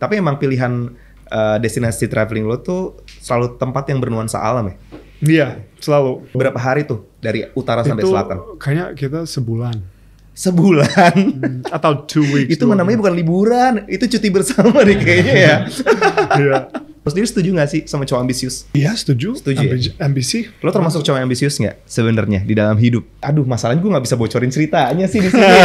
Tapi emang pilihan uh, destinasi traveling lo tuh selalu tempat yang bernuansa alam ya? Iya, selalu. Berapa hari tuh dari utara Itu sampai selatan? Kayaknya kita sebulan sebulan hmm, atau two weeks itu namanya bukan liburan itu cuti bersama deh kayaknya ya iya Lo sendiri setuju gak sih sama cowok ambisius? Iya setuju. Setuju ya? Ambi ya? Ambisi. Lo termasuk cowok ambisius gak sebenarnya di dalam hidup? Aduh masalahnya gue gak bisa bocorin ceritanya sih di sini.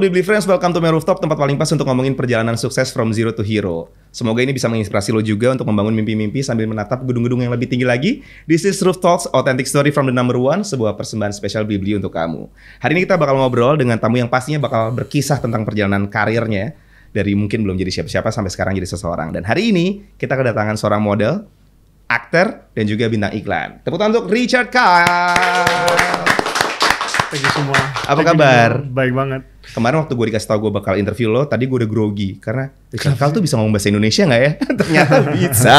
Blibli Friends, welcome to My Rooftop, tempat paling pas untuk ngomongin perjalanan sukses from zero to hero. Semoga ini bisa menginspirasi lo juga untuk membangun mimpi-mimpi sambil menatap gedung-gedung yang lebih tinggi lagi. This is Roof Talks, authentic story from the number one, sebuah persembahan spesial Blibli untuk kamu. Hari ini kita bakal ngobrol dengan tamu yang pastinya bakal berkisah tentang perjalanan karirnya dari mungkin belum jadi siapa-siapa sampai sekarang jadi seseorang. Dan hari ini kita kedatangan seorang model, aktor, dan juga bintang iklan. Tepuk tangan untuk Richard Kyle. Thank semua. Apa Thank kabar? You. Baik banget. Kemarin waktu gue dikasih tau gue bakal interview lo, tadi gue udah grogi karena Kal tuh bisa ngomong bahasa Indonesia nggak ya? Ternyata bisa.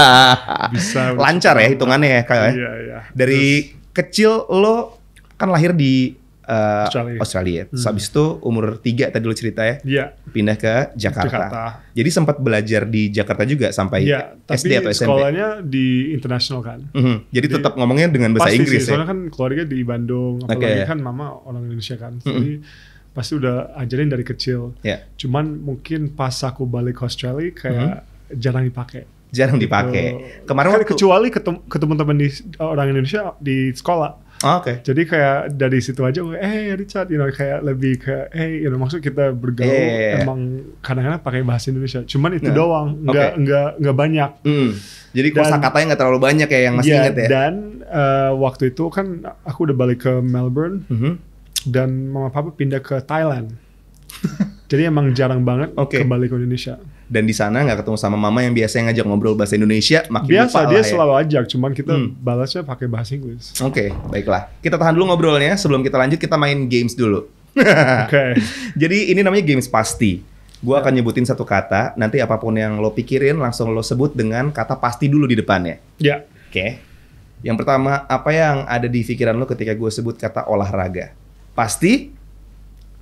bisa. Lancar ya hitungannya ya kayak. Ya? Iya, iya. Dari Terus. kecil lo kan lahir di Eh, Australia. Australia. Hmm. So, habis itu umur tiga tadi lo cerita ya, yeah. pindah ke Jakarta. Jakarta. Jadi sempat belajar di Jakarta juga sampai yeah, SD atau SMP. sekolahnya di internasional kan. Mm -hmm. Jadi, di, tetap ngomongnya dengan bahasa pasti Inggris sih, ya. Soalnya kan keluarga di Bandung, apalagi okay. kan mama orang Indonesia kan. Mm -hmm. pasti udah ajarin dari kecil. Yeah. Cuman mungkin pas aku balik ke Australia kayak mm -hmm. jarang dipakai jarang dipakai. Gitu. Kemarin kan waktu, kecuali ketemu teman-teman di orang Indonesia di sekolah Ah, oke. Okay. Jadi kayak dari situ aja, oh, eh hey, Richard, you know kayak lebih ke, eh hey, you know maksud kita bergaul yeah, yeah, emang kadang-kadang pakai bahasa Indonesia. Cuman itu yeah. doang, nggak okay. nggak nggak banyak. Mm. Jadi kosakatanya nggak terlalu banyak ya yang masih yeah, inget ya. Dan uh, waktu itu kan aku udah balik ke Melbourne mm -hmm. dan mama papa pindah ke Thailand. Jadi emang jarang banget okay. kembali ke Indonesia dan di sana nggak ketemu sama mama yang biasanya ngajak ngobrol bahasa Indonesia makin biasa lupa dia ya. selalu ajak cuman kita hmm. balasnya pakai bahasa Inggris oke okay, baiklah kita tahan dulu ngobrolnya sebelum kita lanjut kita main games dulu oke okay. jadi ini namanya games pasti Gue akan nyebutin satu kata, nanti apapun yang lo pikirin langsung lo sebut dengan kata pasti dulu di depannya. Ya. Oke. Okay. Yang pertama, apa yang ada di pikiran lo ketika gue sebut kata olahraga? Pasti?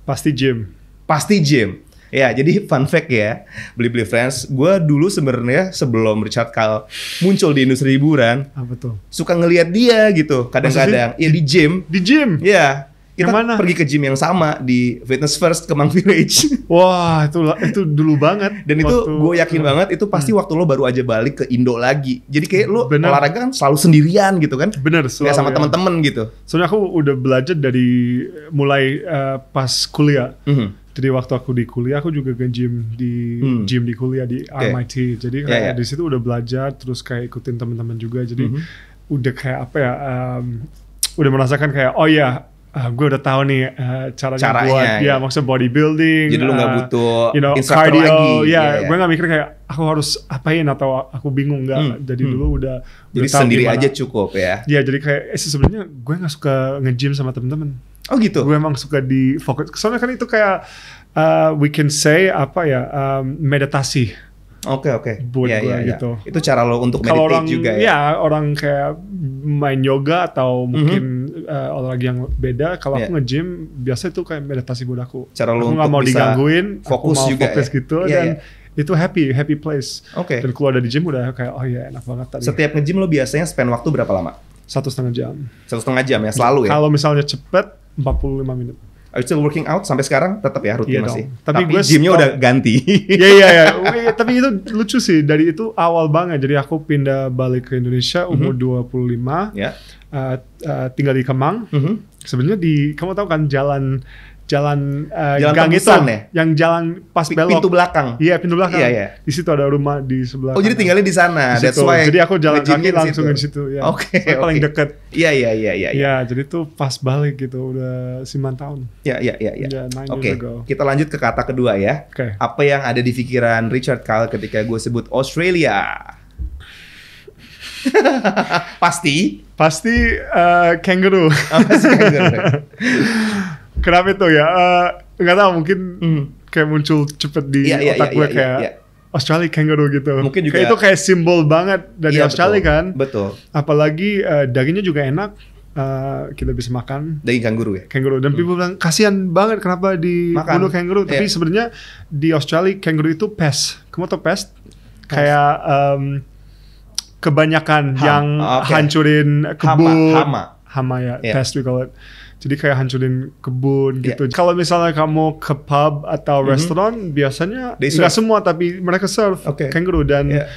Pasti gym. Pasti gym. Ya, jadi fun fact ya, beli beli friends. Gue dulu sebenarnya sebelum Richard Kyle muncul di industri hiburan, apa tuh? Suka ngelihat dia gitu, kadang-kadang. Ya di gym. Di gym. Iya. kita yang mana? pergi ke gym yang sama di Fitness First Kemang Village. Wah, itu itu dulu banget. Dan itu gue yakin banget itu pasti hmm. waktu lo baru aja balik ke Indo lagi. Jadi kayak lo Bener. olahraga kan selalu sendirian gitu kan? Bener, sama ya. temen-temen gitu. Soalnya aku udah belajar dari mulai uh, pas kuliah. Mm -hmm jadi waktu aku di kuliah aku juga ke gym di hmm. gym di kuliah di okay. RMIT jadi ya, kayak yeah, yeah. di situ udah belajar terus kayak ikutin teman-teman juga jadi mm -hmm. udah kayak apa ya um, udah merasakan kayak oh ya Uh, ah, gue udah tahu nih uh, eh, caranya, caranya buat ya, ya maksud bodybuilding jadi uh, lu gak eh, butuh you know, cardio lagi. Gitu ya yeah, yeah. gue gak mikir kayak aku harus apain atau aku bingung gak, hmm, jadi hmm. dulu udah jadi udah sendiri gimana. aja cukup ya yeah, jadi kayak eh, sebenarnya gue gak suka nge-gym sama temen-temen Oh gitu. Gue emang suka di fokus. Soalnya kan itu kayak uh, we can say apa ya um, meditasi. Oke oke. Buat iya, gue iya, iya. gitu. Ya. Itu cara lo untuk meditate orang, juga ya. Ya orang kayak main yoga atau mhm. mungkin mm -hmm. uh, olahraga yang beda. Kalau yeah. aku nge-gym biasa itu kayak meditasi buat aku. Cara lo aku untuk gak mau digangguin, fokus aku juga fokus ya. gitu yeah, dan yeah itu happy happy place. Oke. Okay. Dan keluar dari gym udah kayak oh ya enak banget tadi. Setiap nge-gym lo biasanya spend waktu berapa lama? Satu setengah jam. Satu setengah jam ya selalu ya. Kalau misalnya cepet 45 menit. Are you still working out sampai sekarang tetap ya rutin yeah, masih. Dong. Tapi, tapi gue gymnya udah ganti. Iya iya iya. Tapi itu lucu sih dari itu awal banget. Jadi aku pindah balik ke Indonesia mhm. umur mm -hmm. 25. Yeah. Uh, uh, tinggal di Kemang. Mm -hmm. Sebenarnya di kamu tahu kan jalan jalan uh, jalan gang itu ya? yang jalan pas belok pintu belakang iya pintu belakang iya, iya. di situ ada rumah di sebelah oh jadi tinggalnya di sana di that's why jadi aku jalan kaki langsung di situ ya oke okay, okay. paling deket iya iya iya iya iya, iya jadi tuh pas balik gitu udah 9 tahun iya iya iya iya, iya oke kita lanjut ke kata kedua ya okay. apa yang ada di pikiran Richard Kyle ketika gue sebut Australia pasti pasti uh, kangaroo oh, kenapa itu ya? Eh, nggak uh, tahu mungkin hmm, kayak muncul cepet di yeah, yeah, otak iya, gue yeah, kayak yeah, yeah. Australia kangaroo gitu. Mungkin juga. Kayak itu kayak simbol banget dari yeah, Australia betul, kan. Betul. Apalagi uh, dagingnya juga enak. Uh, kita bisa makan daging kanguru ya kanguru dan hmm. people bilang kasihan banget kenapa di dibunuh kanguru tapi yeah. sebenarnya di Australia kanguru itu pest kamu tau pest kayak um, kebanyakan Ham. yang ah, okay. hancurin kebun hama hama, hama ya yeah. pest we call it jadi kayak hancurin kebun iya. gitu. Kalau misalnya kamu ke pub atau mm-hmm. restoran biasanya nggak semua tapi mereka serve okay. kangaroo dan yeah.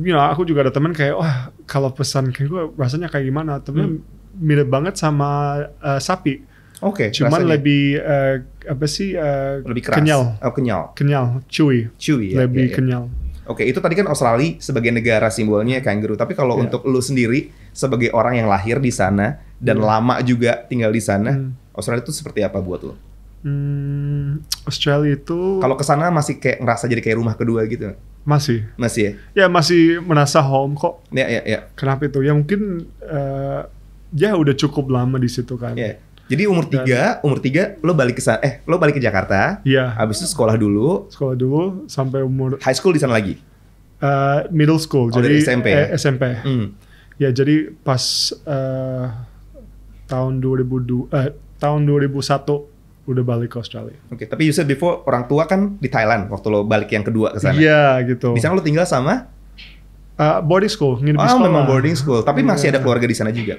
you know aku juga ada teman kayak wah oh, kalau pesan kangaroo rasanya kayak gimana? Temen mm. mirip banget sama uh, sapi. Oke. Okay, Cuman rasanya. lebih uh, apa sih? Uh, lebih keras. Kenyal. Oh, kenyal. Kenyal, chewy. Chewy. Ya, lebih ya, ya. kenyal. Oke, okay, itu tadi kan Australia sebagai negara simbolnya kangaroo. Tapi kalau yeah. untuk lu sendiri sebagai orang yang lahir di sana, dan hmm. lama juga tinggal di sana. Hmm. Australia itu seperti apa buat lo? Hmm, Australia itu kalau ke sana masih kayak ngerasa jadi kayak rumah kedua gitu. Masih. Masih ya? Ya masih merasa home kok. Ya ya ya. Kenapa itu? Ya mungkin uh, ya udah cukup lama di situ kan. Ya. Jadi umur tiga, umur tiga lo balik ke sana, eh lo balik ke Jakarta. Iya. Habis itu sekolah dulu. Sekolah dulu sampai umur high school di sana lagi. Uh, middle school. Oh, jadi SMP. Ya? Eh, SMP. Hmm. Ya jadi pas uh, tahun 2002 eh tahun 2001 udah balik ke Australia. Oke, okay, tapi you said before orang tua kan di Thailand waktu lo balik yang kedua ke sana. Iya, yeah, gitu. Bisa lo tinggal sama uh, boarding school, nginep oh, sekolah. memang boarding school, tapi yeah. masih ada iya. keluarga di sana juga.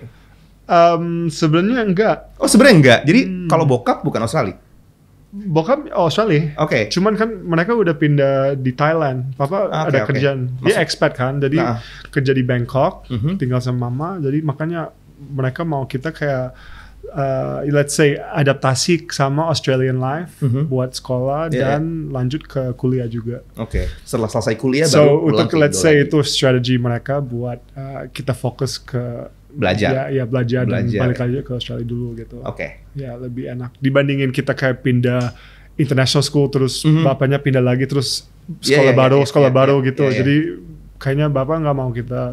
Um, sebenarnya enggak. Oh, sebenarnya enggak. Jadi hmm. kalau bokap bukan Australia. Bokap oh, Australia. Oke. Okay. Cuman kan mereka udah pindah di Thailand. Papa okay, ada okay. kerjaan. Dia expat kan, jadi nah. kerja di Bangkok, uh mhm. -huh. tinggal sama mama. Jadi makanya mereka mau kita kayak uh, let's say adaptasi sama Australian life mm -hmm. buat sekolah yeah, dan lanjut ke kuliah juga. Oke. Okay. Setelah selesai kuliah so, baru untuk let's say lagi. itu strategi mereka buat uh, kita fokus ke belajar. Ya, ya belajar, belajar dan balik aja ke Australia dulu gitu. Oke. Okay. Ya, lebih enak dibandingin kita kayak pindah international school terus mm -hmm. bapaknya pindah lagi terus sekolah yeah, yeah, baru, yeah, sekolah yeah, baru yeah, gitu. Yeah, yeah. Jadi kayaknya bapak nggak mau kita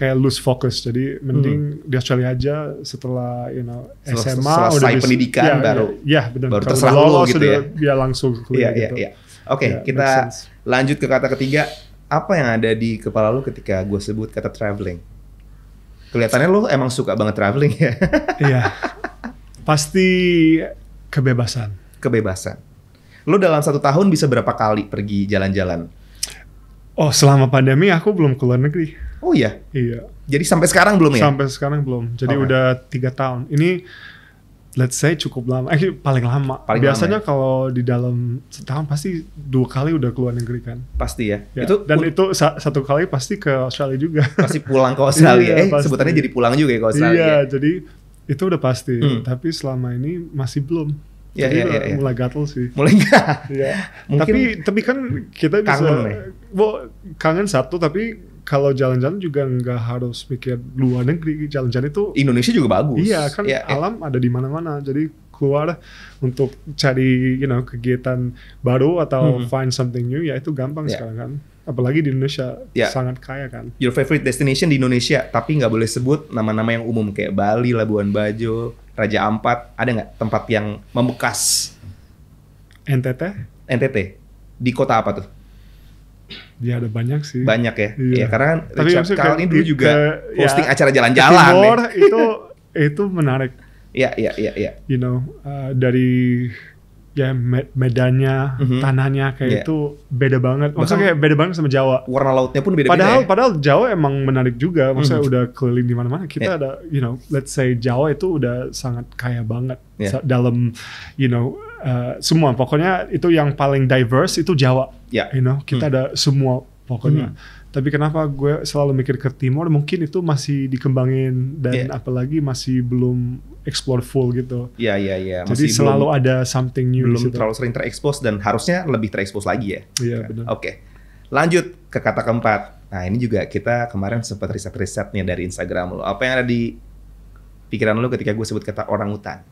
kayak lose focus jadi mending hmm. di Australia aja setelah you know SMA setelah, udah selesai pendidikan iya, iya. Iya, gitu ya, baru ya, ya benar baru terserah lo gitu sudah, ya. ya langsung kuliah yeah, gitu. yeah. oke okay, yeah, kita lanjut ke kata ketiga apa yang ada di kepala lo ketika gue sebut kata traveling kelihatannya lo emang suka banget traveling ya iya pasti kebebasan kebebasan lu dalam satu tahun bisa berapa kali pergi jalan-jalan Oh selama pandemi aku belum keluar negeri Oh iya. Iya. Jadi sampai sekarang belum ya? Sampai sekarang belum. Jadi okay. udah tiga tahun. Ini let's say cukup lama. Eh paling lama. Paling Biasanya lama, ya? kalau di dalam setahun pasti dua kali udah keluar negeri kan. Pasti ya. ya. Itu dan itu satu kali pasti ke Australia juga. Pasti pulang ke Australia. iya, eh pasti. sebutannya jadi pulang juga ya ke Australia. Iya, ya? jadi itu udah pasti. Hmm. Tapi selama ini masih belum. Ya, Jadi ya, ya, ya. mulai gatel sih. Mulai ya. Mungkin tapi tapi kan kita bisa kangen, ya? kangen satu tapi kalau jalan-jalan juga nggak harus mikir luar negeri jalan-jalan itu Indonesia juga bagus iya kan ya, alam ya. ada di mana-mana jadi keluar untuk cari you know kegiatan baru atau hmm. find something new ya itu gampang ya. sekarang kan apalagi di Indonesia ya. sangat kaya kan your favorite destination di Indonesia tapi nggak boleh sebut nama-nama yang umum kayak Bali Labuan Bajo Raja Ampat ada nggak tempat yang membekas NTT NTT di kota apa tuh Ya ada banyak sih. Banyak ya. Iya, ya, karena kan Tapi Richard Carl ini dulu juga ke, ya, hosting ya, acara jalan-jalan. Timur ya. itu itu menarik. Iya iya iya. Ya. You know uh, dari ya medannya, mm -hmm. tanahnya kayak yeah. itu beda banget. Maksudnya kayak beda banget sama Jawa. Warna lautnya pun beda-beda. Padahal ya? padahal Jawa emang menarik juga. Maksudnya mm -hmm. udah keliling di mana-mana. Kita yeah. ada you know, let's say Jawa itu udah sangat kaya banget yeah. dalam you know uh, semua pokoknya itu yang paling diverse itu Jawa yeah. you know kita hmm. ada semua pokoknya hmm. tapi kenapa gue selalu mikir ke timur mungkin itu masih dikembangin dan yeah. apalagi masih belum explore full gitu iya yeah, iya yeah, iya yeah. jadi masih selalu belum, ada something new belum terlalu sering terekspos dan harusnya lebih terekspos lagi ya iya yeah, benar oke okay. lanjut ke kata keempat nah ini juga kita kemarin sempat riset risetnya dari Instagram lo apa yang ada di pikiran lo ketika gue sebut kata orang hutan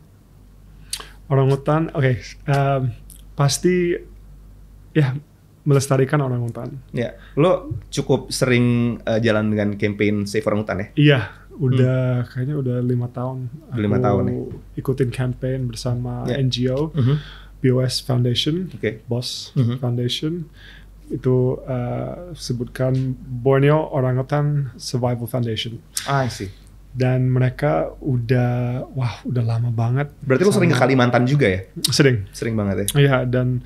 Orangutan, oke okay, um, pasti ya melestarikan orangutan. hutan ya lo cukup sering uh, jalan dengan campaign save orang hutan ya iya udah hmm. kayaknya udah lima tahun lima tahun nih ya? ikutin campaign bersama yeah. NGO uh mm-hmm. -huh. BOS Foundation okay. Boss uh mm-hmm. -huh. Foundation itu uh, sebutkan Borneo Orangutan Survival Foundation. Ah, I see dan mereka udah wah udah lama banget. Berarti sama, lo sering ke Kalimantan juga ya? Sering. Sering banget ya. Iya dan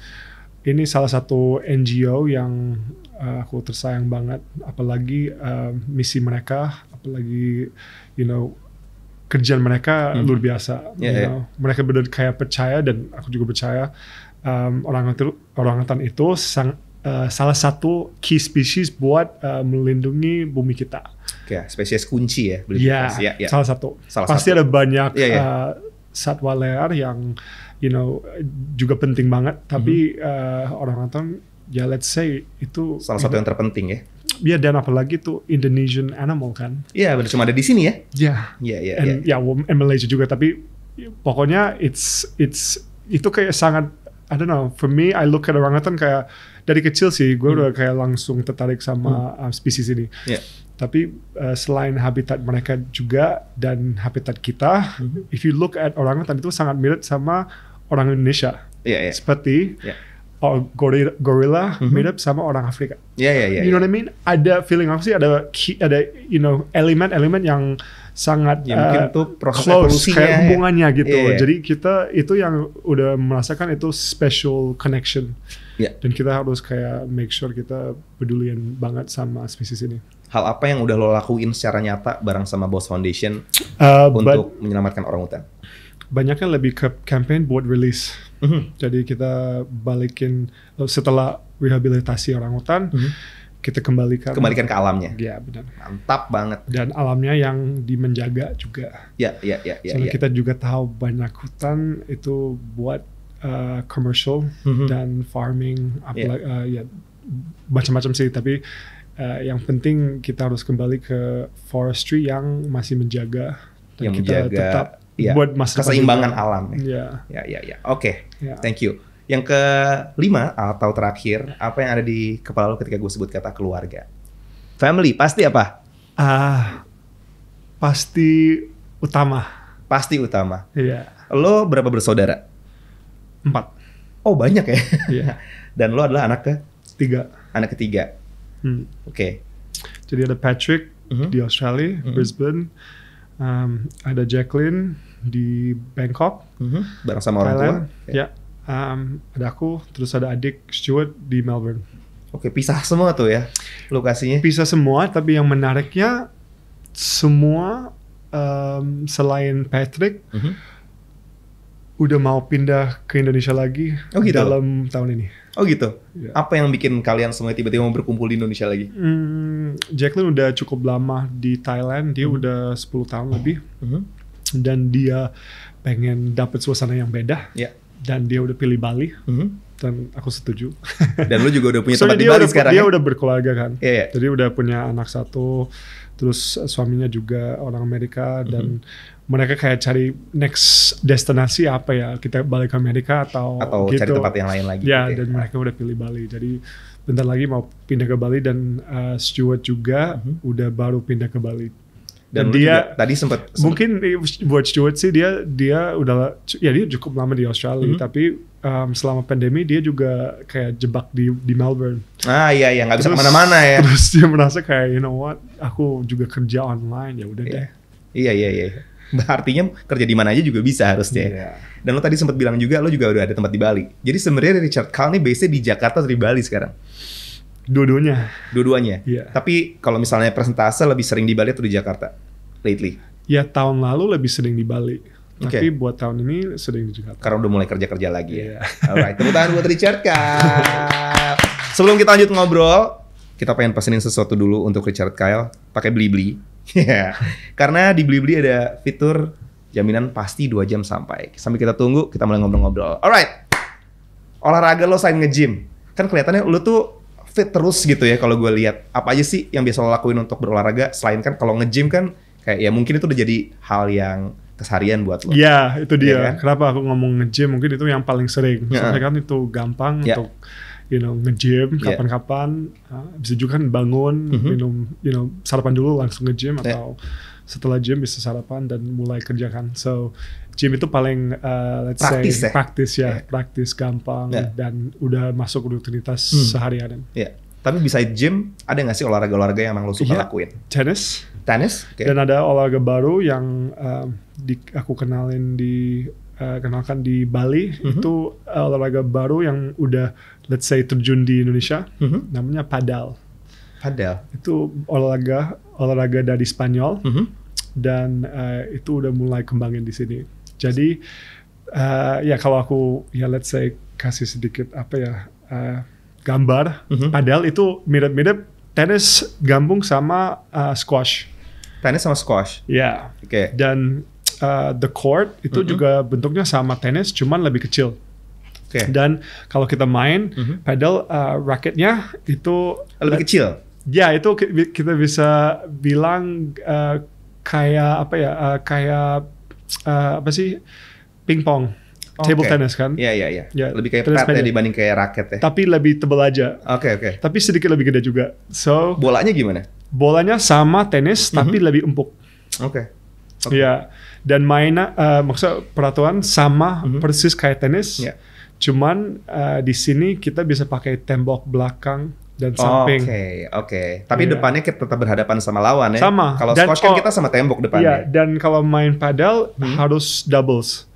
ini salah satu NGO yang uh, aku tersayang banget apalagi uh, misi mereka apalagi you know kerjaan mereka hmm. luar biasa yeah, you yeah. know mereka benar kayak percaya dan aku juga percaya um, eh, orang orang itu sang Eh, salah satu key species buat uh, melindungi bumi kita. Oke, ya, okay, spesies kunci ya. Iya, yeah, yeah, yeah. salah satu. Salah Pasti satu. ada banyak yeah, ya, ya. yeah. Uh, satwa liar yang you know juga penting banget. Tapi mm -hmm. uh, orang ya let's say itu salah satu yang terpenting ya. Iya dan apalagi itu Indonesian animal kan. Iya yeah, cuma ada di sini ya. Iya. Iya iya. Ya and Malaysia juga tapi pokoknya it's it's itu kayak sangat I don't know for me I look at orangutan kayak dari kecil sih gue hmm. udah kayak langsung tertarik sama hmm. Uh, spesies ini. Yeah. Tapi uh, selain habitat mereka juga dan habitat kita, hmm. if you look at orangutan itu sangat mirip sama orang Indonesia. Yeah, yeah. Seperti yeah. gorilla, gorilla mm-hmm. mirip sama orang Afrika. yeah, yeah, Yeah, you know iya. what I mean? Ada feeling apa sih? Ada ada you know elemen-elemen yang sangat ya, uh, tuh proses close kayak ya. hubungannya ya. gitu. Yeah, yeah. Jadi kita itu yang udah merasakan itu special connection. Yeah. Dan kita harus kayak make sure kita pedulian banget sama spesies ini. Hal apa yang udah lo lakuin secara nyata bareng sama Boss Foundation uh, untuk menyelamatkan orang hutan? Banyaknya lebih ke campaign buat release. Mm -hmm. Jadi kita balikin uh, setelah rehabilitasi orang hutan. Mm -hmm kita kembalikan kembalikan ke alamnya. Iya benar. Mantap banget. Dan alamnya yang dimenjaga juga. Iya iya iya. Ya, ya, Soalnya ya. kita juga tahu banyak hutan itu buat uh, commercial mm-hmm. dan farming apa yeah. uh, ya macam-macam sih tapi uh, yang penting kita harus kembali ke forestry yang masih menjaga dan yang kita menjaga, tetap ya, buat masa keseimbangan juga. alam ya ya ya, ya. ya. oke okay. ya. thank you yang kelima atau terakhir apa yang ada di kepala lo ketika gue sebut kata keluarga family pasti apa ah uh, pasti utama pasti utama iya lo berapa bersaudara Empat. Oh banyak ya. Iya. Dan lo adalah anak ke? Tiga. Anak ketiga. Hmm. Oke. Okay. Jadi ada Patrick mm -hmm. di Australia, mm -hmm. Brisbane. Um, ada Jacqueline di Bangkok. Mm -hmm. Bareng sama orang Thailand. tua. Okay. Ya. Um, ada aku, terus ada adik Stuart di Melbourne. Oke, okay, pisah semua tuh ya lokasinya. Pisah semua, tapi yang menariknya semua um, selain Patrick. uh-huh udah mau pindah ke Indonesia lagi oh, gitu. dalam tahun ini. Oh gitu. Ya. Apa yang bikin kalian semua tiba-tiba mau berkumpul di Indonesia lagi? Hmm, Jacqueline udah cukup lama di Thailand, dia hmm. udah 10 tahun lebih. Hmm. Dan dia pengen dapat suasana yang beda. Ya. Dan dia udah pilih Bali. Hmm. Dan aku setuju. Dan lu juga udah punya tempat di Bali udah, sekarang. Dia ya? udah berkeluarga kan. Ya, ya. Jadi udah punya anak satu, terus suaminya juga orang Amerika dan hmm mereka kayak cari next destinasi apa ya kita balik ke Amerika atau atau gitu. cari tempat yang lain lagi ya gitu. dan mereka udah pilih Bali jadi bentar lagi mau pindah ke Bali dan uh, Stuart juga hmm. udah baru pindah ke Bali dan, dan dia juga, tadi sempat mungkin buat Stuart sih dia dia udah ya dia cukup lama di Australia hmm. tapi um, selama pandemi dia juga kayak jebak di di Melbourne ah iya iya nggak bisa kemana-mana ya terus dia merasa kayak you know what aku juga kerja online ya udah yeah. deh iya iya iya, iya. artinya kerja di mana aja juga bisa harusnya yeah. dan lo tadi sempat bilang juga lo juga udah ada tempat di Bali jadi sebenarnya Richard Kal nih base di Jakarta atau di Bali sekarang dua-duanya dua-duanya yeah. tapi kalau misalnya presentase lebih sering di Bali atau di Jakarta lately ya tahun lalu lebih sering di Bali okay. tapi buat tahun ini sering di Jakarta karena udah mulai kerja-kerja lagi yeah. ya iya. alright tepuk tangan buat Richard Kal sebelum kita lanjut ngobrol kita pengen pesenin sesuatu dulu untuk Richard Kyle pakai beli-beli Iya. Karena di Blibli ada fitur jaminan pasti 2 jam sampai. Sambil kita tunggu, kita mulai ngobrol-ngobrol. Alright. Olahraga lo selain nge-gym. Kan kelihatannya lo tuh fit terus gitu ya kalau gue lihat. Apa aja sih yang biasa lo lakuin untuk berolahraga selain kan kalau nge-gym kan kayak ya mungkin itu udah jadi hal yang keseharian buat lo. Iya, itu iya dia. Ya, kan? Kenapa aku ngomong nge-gym mungkin itu yang paling sering. Soalnya ya. kan itu gampang ya. untuk you know nge-gym yeah. kapan-kapan uh, bisa juga kan bangun mm -hmm. minum you know sarapan dulu langsung nge-gym yeah. atau setelah gym bisa sarapan dan mulai kerjakan so gym itu paling uh, let's praktis say ya? praktis ya yeah. praktis gampang yeah. dan udah masuk rutinitas hmm. sehari-hari yeah. tapi beside gym ada nggak sih olahraga-olahraga yang emang lo suka yeah. lakuin tennis tennis okay. dan ada olahraga baru yang uh, di, aku kenalin di uh, kenalkan di Bali mm -hmm. itu uh, olahraga baru yang udah let's say terjun di Indonesia mm -hmm. namanya padel. Padel. Itu olahraga olahraga dari Spanyol mm -hmm. dan uh, itu udah mulai kembangin di sini. Jadi uh, ya kalau aku ya let's say kasih sedikit apa ya uh, gambar mm -hmm. padel itu mirip-mirip tenis gabung sama uh, squash. Tenis sama squash. Ya. Yeah. Oke. Okay. Dan uh, the court itu mm -hmm. juga bentuknya sama tenis cuman lebih kecil. Okay. Dan kalau kita main mm-hmm. pedal uh, raketnya itu lebih kecil. Ya itu kita bisa bilang uh, kayak apa ya uh, kayak uh, apa sih pingpong. Okay. Table tennis kan? Iya iya iya. Ya, lebih kayak pad ya dibanding kayak raket ya. Tapi lebih tebal aja. Oke okay, oke. Okay. Tapi sedikit lebih gede juga. So bolanya gimana? Bolanya sama tenis mm-hmm. tapi lebih empuk. Oke. Okay. Okay. Ya. Dan mainnya uh, maksud peraturan sama mm-hmm. persis kayak tenis. Yeah Cuman uh, di sini kita bisa pakai tembok belakang dan samping. Oke, okay, oke. Okay, Tapi yeah. depannya kita tetap berhadapan sama lawan ya. Sama. Kalau squash kan kita sama tembok depannya. Yeah, dan kalau main padel hmm. harus doubles.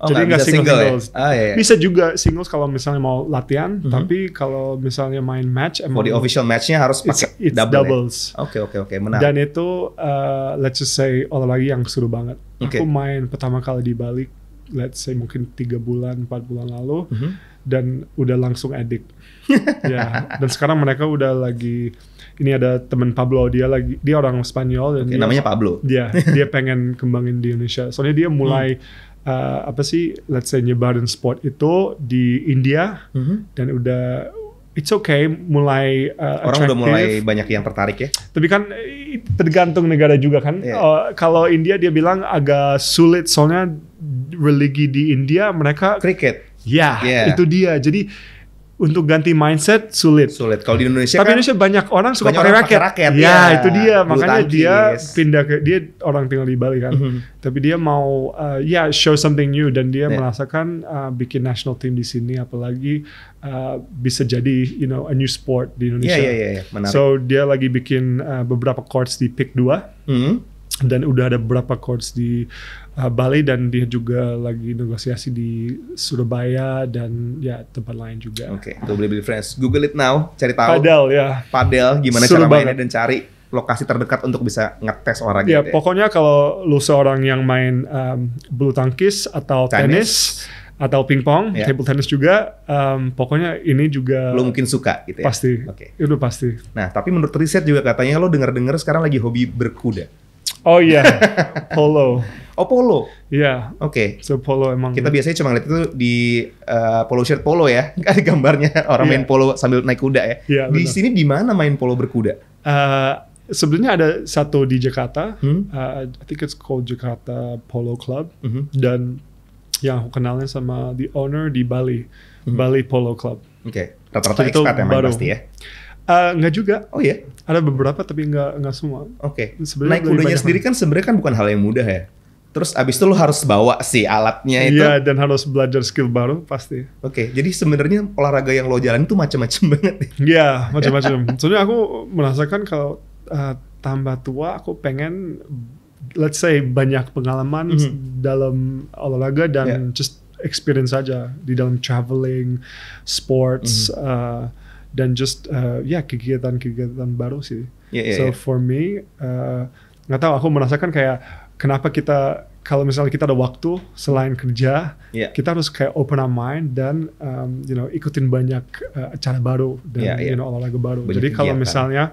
Oh, Jadi nggak single, single ya? singles. Ah, iya, iya, Bisa juga singles kalau misalnya mau latihan, mm -hmm. tapi kalau misalnya main match mau oh, di official matchnya harus pakai it's, it's double ya? doubles. Oke oke oke menang Dan itu uh, let's just say olahraga yang seru banget. Okay. Aku main pertama kali di Bali let's say mungkin tiga bulan empat bulan lalu mm -hmm. dan udah langsung edit ya dan sekarang mereka udah lagi ini ada teman Pablo dia lagi dia orang Spanyol dan okay, dia, namanya Pablo dia ya, dia pengen kembangin di Indonesia soalnya dia mulai hmm. Uh, apa sih let's say nyebarin sport itu di India mm -hmm. dan udah it's okay mulai uh, orang udah mulai banyak yang tertarik ya tapi kan eh, tergantung negara juga kan yeah. Oh, uh, kalau India dia bilang agak sulit soalnya religi di India mereka cricket. ya yeah, yeah. itu dia jadi untuk ganti mindset sulit. Sulit. Kalau di Indonesia Tapi kan Indonesia banyak orang suka pakai raket. raket. Ya, ya, itu dia. Makanya tangkis. dia pindah ke dia orang tinggal di Bali kan. Mm -hmm. Tapi dia mau uh, ya yeah, show something new dan dia yeah. merasakan uh, bikin national team di sini apalagi uh, bisa jadi you know a new sport di Indonesia. Iya yeah, iya yeah, iya, yeah, So dia lagi bikin uh, beberapa courts di Pick 2. Mm -hmm dan udah ada beberapa chords di uh, Bali dan dia juga lagi negosiasi di Surabaya dan ya tempat lain juga. Oke, okay, beli beli friends. Google it now, cari tahu. Padel ya. Padel gimana Suruh cara mainnya dan cari lokasi terdekat untuk bisa ngetes orang ya, gitu. Ya, pokoknya kalau lu seorang yang main um, bulu tangkis atau tenis, tenis atau pingpong, yeah. table tennis juga. Um, pokoknya ini juga lo mungkin suka gitu ya. Pasti. Oke. Okay. Itu pasti. Nah, tapi menurut riset juga katanya lo dengar-dengar sekarang lagi hobi berkuda. Oh iya, polo. Oh polo. Iya. Yeah. Oke. Okay. So polo emang. Kita biasanya cuma lihat itu di uh, polo shirt polo ya, ada gambarnya orang yeah. main polo sambil naik kuda ya. Yeah, di betul. sini di mana main polo berkuda? Uh, eh, sebenarnya ada satu di Jakarta. Hmm? Uh, I think it's called Jakarta Polo Club. Mm -hmm. Dan yang aku kenalnya sama the owner di Bali, mm -hmm. Bali Polo Club. Oke. Okay. Rata-rata expat ya, main pasti ya. Uh, juga. Oh ya? Ada beberapa tapi nggak enggak semua. Oke. Okay. Naik kudanya sendiri kan sebenarnya kan bukan hal yang mudah ya. Terus abis itu lo harus bawa si alatnya itu. Iya dan harus belajar skill baru pasti. Oke, okay, jadi sebenarnya olahraga yang lo jalan itu macam-macam banget. Ya? Iya, macam-macam. Soalnya aku merasakan kalau uh, tambah tua aku pengen let's say banyak pengalaman mm -hmm. dalam olahraga dan yeah. just experience saja di dalam traveling, sports, mm -hmm dan just uh, ya yeah, kegiatan-kegiatan baru sih. Yeah, yeah, so yeah. for me uh, nggak uh, tahu aku merasakan kayak kenapa kita kalau misalnya kita ada waktu selain kerja, yeah. kita harus kayak open our mind dan um, you know ikutin banyak uh, acara baru dan yeah, yeah. you know olahraga baru. Banyak Jadi kalau misalnya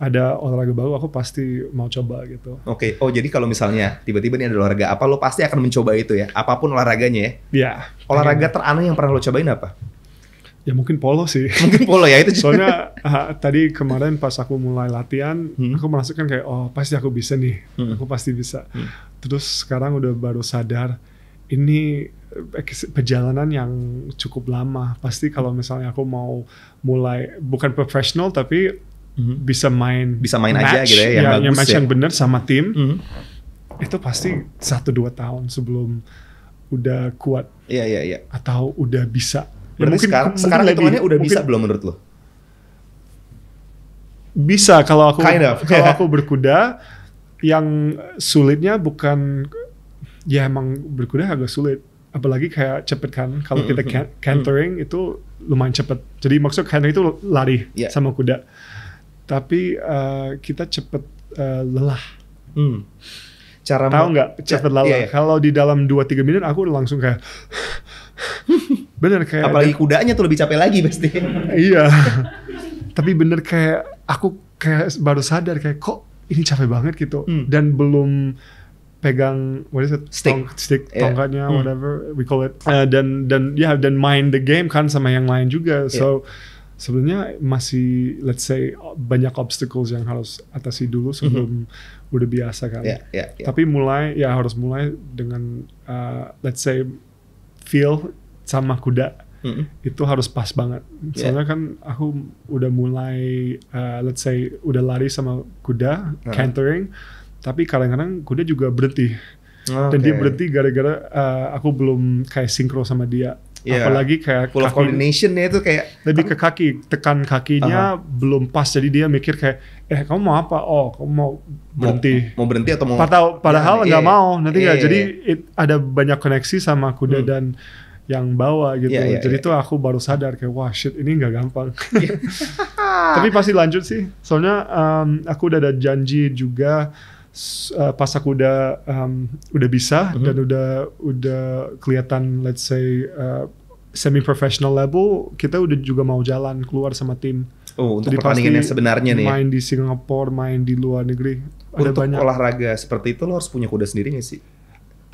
ada olahraga baru aku pasti mau coba gitu. Oke. Okay. Oh, jadi kalau misalnya tiba-tiba ini ada olahraga apa lo pasti akan mencoba itu ya, apapun olahraganya ya. Iya. Yeah. Olahraga teraneh yang pernah lo cobain apa? Ya mungkin polo sih. Mungkin polo ya itu. Soalnya uh, tadi kemarin pas aku mulai latihan, hmm. aku merasakan kayak oh pasti aku bisa nih, hmm. aku pasti bisa. Hmm. Terus sekarang udah baru sadar ini eh, perjalanan yang cukup lama. Pasti kalau misalnya aku mau mulai bukan profesional tapi hmm bisa main bisa main match, aja gitu ya yang, ya, yang, yang match ya. yang benar sama tim. hmm Itu pasti satu dua tahun sebelum udah kuat. yeah, iya, iya. Atau udah bisa Ya Berarti mungkin, sekarang, mungkin sekarang hitungannya udah mungkin, bisa belum menurut lo? Bisa kalau aku kind of, kalau aku berkuda yang sulitnya bukan ya emang berkuda agak sulit apalagi kayak cepet kan kalau kita can cantering itu lumayan cepet jadi maksud cantering itu lari yeah. sama kuda tapi uh, kita cepet uh, lelah hmm. cara tahu nggak cepet ya, lelah yeah, yeah. kalau di dalam 2-3 menit aku langsung kayak bener kayak apalagi kudanya tuh lebih capek lagi pasti iya tapi bener kayak aku kayak baru sadar kayak kok ini capek banget gitu hmm. dan belum pegang what is it stick Tong, stick yeah. tongkatnya hmm. whatever we call it uh, dan dan ya yeah, dan main the game kan sama yang lain juga yeah. so sebenarnya masih let's say banyak obstacles yang harus atasi dulu mm-hmm. sebelum mm -hmm. udah biasa kan yeah, yeah, yeah. tapi mulai ya harus mulai dengan uh, let's say feel sama kuda mm itu harus pas banget. Soalnya yeah. kan aku udah mulai, uh, let's say udah lari sama kuda, uh cantering, tapi kadang-kadang kuda juga berhenti. Okay. Dan dia berhenti gara-gara uh, aku belum kayak sinkro sama dia. Yeah. Apalagi kayak Full kaki, coordinationnya itu kayak lebih ke kaki, tekan kakinya uh-huh. belum pas. Jadi dia mikir kayak, eh kamu mau apa? Oh, kamu mau berhenti? Mau, mau berhenti atau mau? Padahal, padahal nah, nggak yeah, yeah, mau, nanti yeah, gak. Iya, Jadi iya, iya. it, ada banyak koneksi sama kuda hmm. dan yang bawa gitu. Yeah, yeah, Jadi yeah, itu aku baru sadar kayak wah shit ini nggak gampang. Iya. Tapi pasti lanjut sih. Soalnya um, aku udah ada janji juga uh, pas aku udah um, udah bisa mm -hmm. dan udah udah kelihatan let's say uh, eh, semi professional level kita udah juga mau jalan keluar sama tim. Oh, untuk Jadi pertandingan yang sebenarnya nih. Ya? Main di Singapura, main di luar negeri. Ada banyak. olahraga seperti itu lo harus punya kuda sendiri gak sih?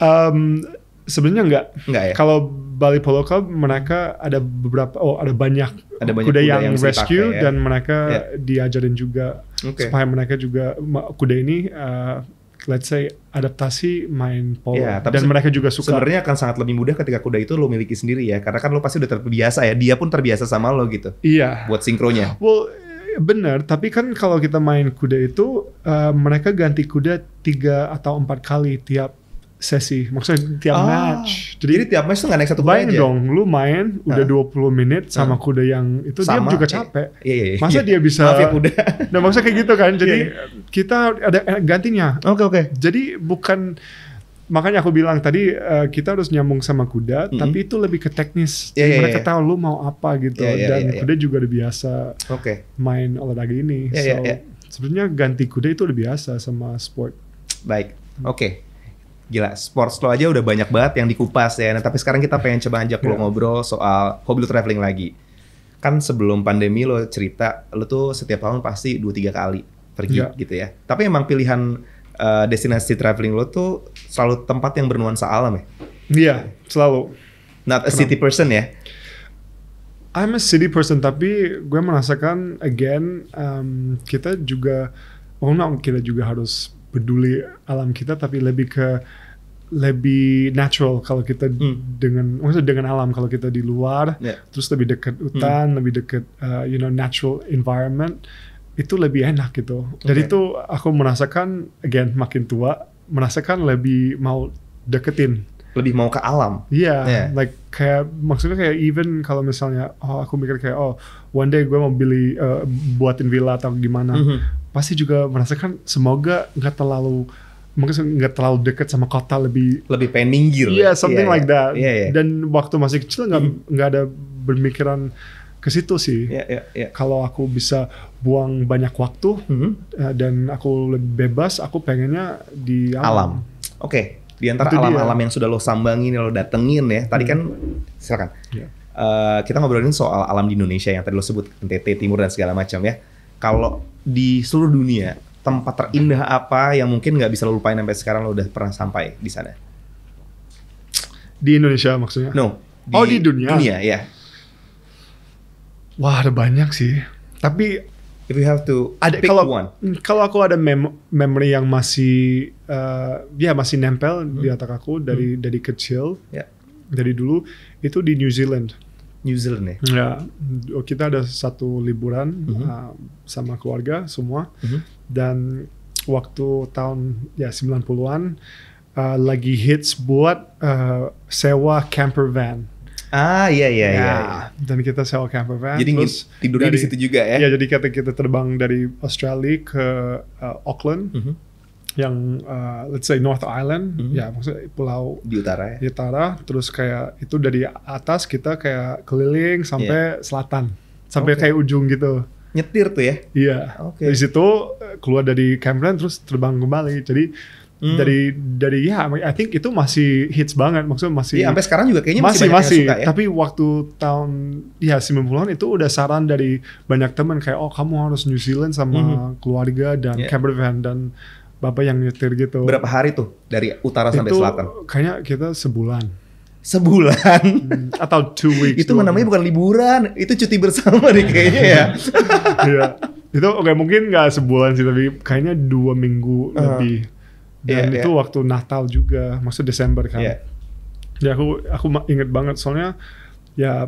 Um, Sebenarnya enggak. Enggak ya. Kalau Bali Polo Club mereka ada beberapa oh ada banyak, ada banyak kuda, kuda yang, yang rescue pakai, ya. dan mereka yeah. diajarin juga okay. supaya mereka juga kuda ini uh, let's say adaptasi main polo ya, tapi dan mereka juga suka. Sebenarnya akan sangat lebih mudah ketika kuda itu lo miliki sendiri ya, karena kan lo pasti udah terbiasa ya, dia pun terbiasa sama lo gitu. Iya. Buat sinkronya. Well, benar, tapi kan kalau kita main kuda itu uh, mereka ganti kuda tiga atau empat kali tiap sesi, maksudnya tiap ah, match. Jadi, jadi tiap match tuh gak naik satu poin aja. dong, lu main udah ah. uh. 20 menit sama uh. kuda yang itu sama, dia juga eh, capek. Iya, iya, iya. Masa iya. dia bisa Maaf ya kuda. nah, maksudnya kayak gitu kan. Iya, jadi iya, kita ada eh, gantinya. Oke, okay, oke. Okay. Jadi bukan makanya aku bilang tadi uh, kita harus nyambung sama kuda, mm -hmm. tapi itu lebih ke teknis. Yeah, yeah, mereka yeah. tahu lu mau apa gitu yeah, yeah, dan yeah, yeah. kuda juga udah biasa okay. main olahraga ini. Yeah, iya, so yeah, yeah. sebenarnya ganti kuda itu udah biasa sama sport. Baik. Oke gila sports lo aja udah banyak banget yang dikupas ya. Nah, tapi sekarang kita pengen coba ajak lo iya. ngobrol soal hobi lo traveling lagi. Kan sebelum pandemi lo cerita lo tuh setiap tahun pasti 2 3 kali pergi yeah. gitu ya. Tapi emang pilihan uh, destinasi traveling lo tuh selalu tempat yang bernuansa alam ya? Iya, selalu. Not a city person ya. I'm a city person tapi gue merasakan again um, kita juga oh no kita juga harus peduli alam kita tapi lebih ke lebih natural kalau kita hmm. dengan maksudnya dengan alam kalau kita di luar yeah. terus lebih dekat hmm. hutan hmm. lebih dekat uh, you know natural environment itu lebih enak gitu okay. jadi itu aku merasakan again makin tua merasakan lebih mau deketin lebih mau ke alam iya yeah, yeah. like kayak maksudnya kayak even kalau misalnya oh aku mikir kayak oh one day gue mau beli uh, buatin villa atau gimana mm -hmm pasti juga merasakan semoga nggak terlalu mungkin nggak terlalu dekat sama kota lebih lebih pengen minggir ya yeah, something yeah, like that yeah, yeah. Iya. dan waktu masih kecil nggak hmm. nggak ada bermikiran ke situ sih yeah, yeah, yeah. kalau aku bisa buang banyak waktu mm -hmm. Eh, dan aku lebih bebas aku pengennya di alam, alam. oke okay. di antara alam-alam yang sudah lo sambangin lo datengin ya tadi hmm. kan silakan yeah. Iya. uh, kita ngobrolin soal alam di Indonesia yang tadi lo sebut NTT Timur dan segala macam ya kalau di seluruh dunia tempat terindah apa yang mungkin nggak bisa lo lupain sampai sekarang lo udah pernah sampai di sana? Di Indonesia maksudnya? No. Oh, di oh di dunia? Dunia ya. Wah ada banyak sih. Tapi if you have to ada pick kalau one. kalau aku ada mem memory yang masih uh, ya masih nempel hmm. di otak aku dari hmm. dari kecil yeah. dari dulu itu di New Zealand New Zealand ya? Ya, oh, kita ada satu liburan mm -hmm. uh, sama keluarga semua mm -hmm. dan waktu tahun ya 90-an uh, lagi hits buat uh, sewa camper van. Ah iya, iya iya ya, iya. Dan kita sewa camper van. Jadi terus tidurnya dari, di situ juga ya? Ya jadi kata kita terbang dari Australia ke uh, Auckland. Mm -hmm yang uh, let's say North Island, mm-hmm. ya maksudnya pulau di utara ya. Di utara, terus kayak itu dari atas kita kayak keliling sampai yeah. selatan, sampai okay. kayak ujung gitu. Nyetir tuh ya? Iya. Okay. Di situ eh, keluar dari Cameron terus terbang kembali. Jadi Hmm. dari dari ya I think itu masih hits banget maksudnya masih ya, sampai sekarang juga kayaknya masih masih, masih suka, ya? tapi waktu tahun ya 90-an itu udah saran dari banyak teman kayak oh kamu harus New Zealand sama hmm. keluarga dan yeah. dan bapak yang nyetir gitu. Berapa hari tuh dari utara sampai selatan? Kayaknya kita sebulan. Sebulan hmm, atau two weeks. itu namanya ya. bukan liburan, itu cuti bersama nih kayaknya ya. Iya. itu oke okay, mungkin nggak sebulan sih tapi kayaknya dua minggu uh, lebih. Dan yeah, itu yeah. waktu Natal juga, maksud Desember kan. Yeah. Ya aku aku inget banget soalnya ya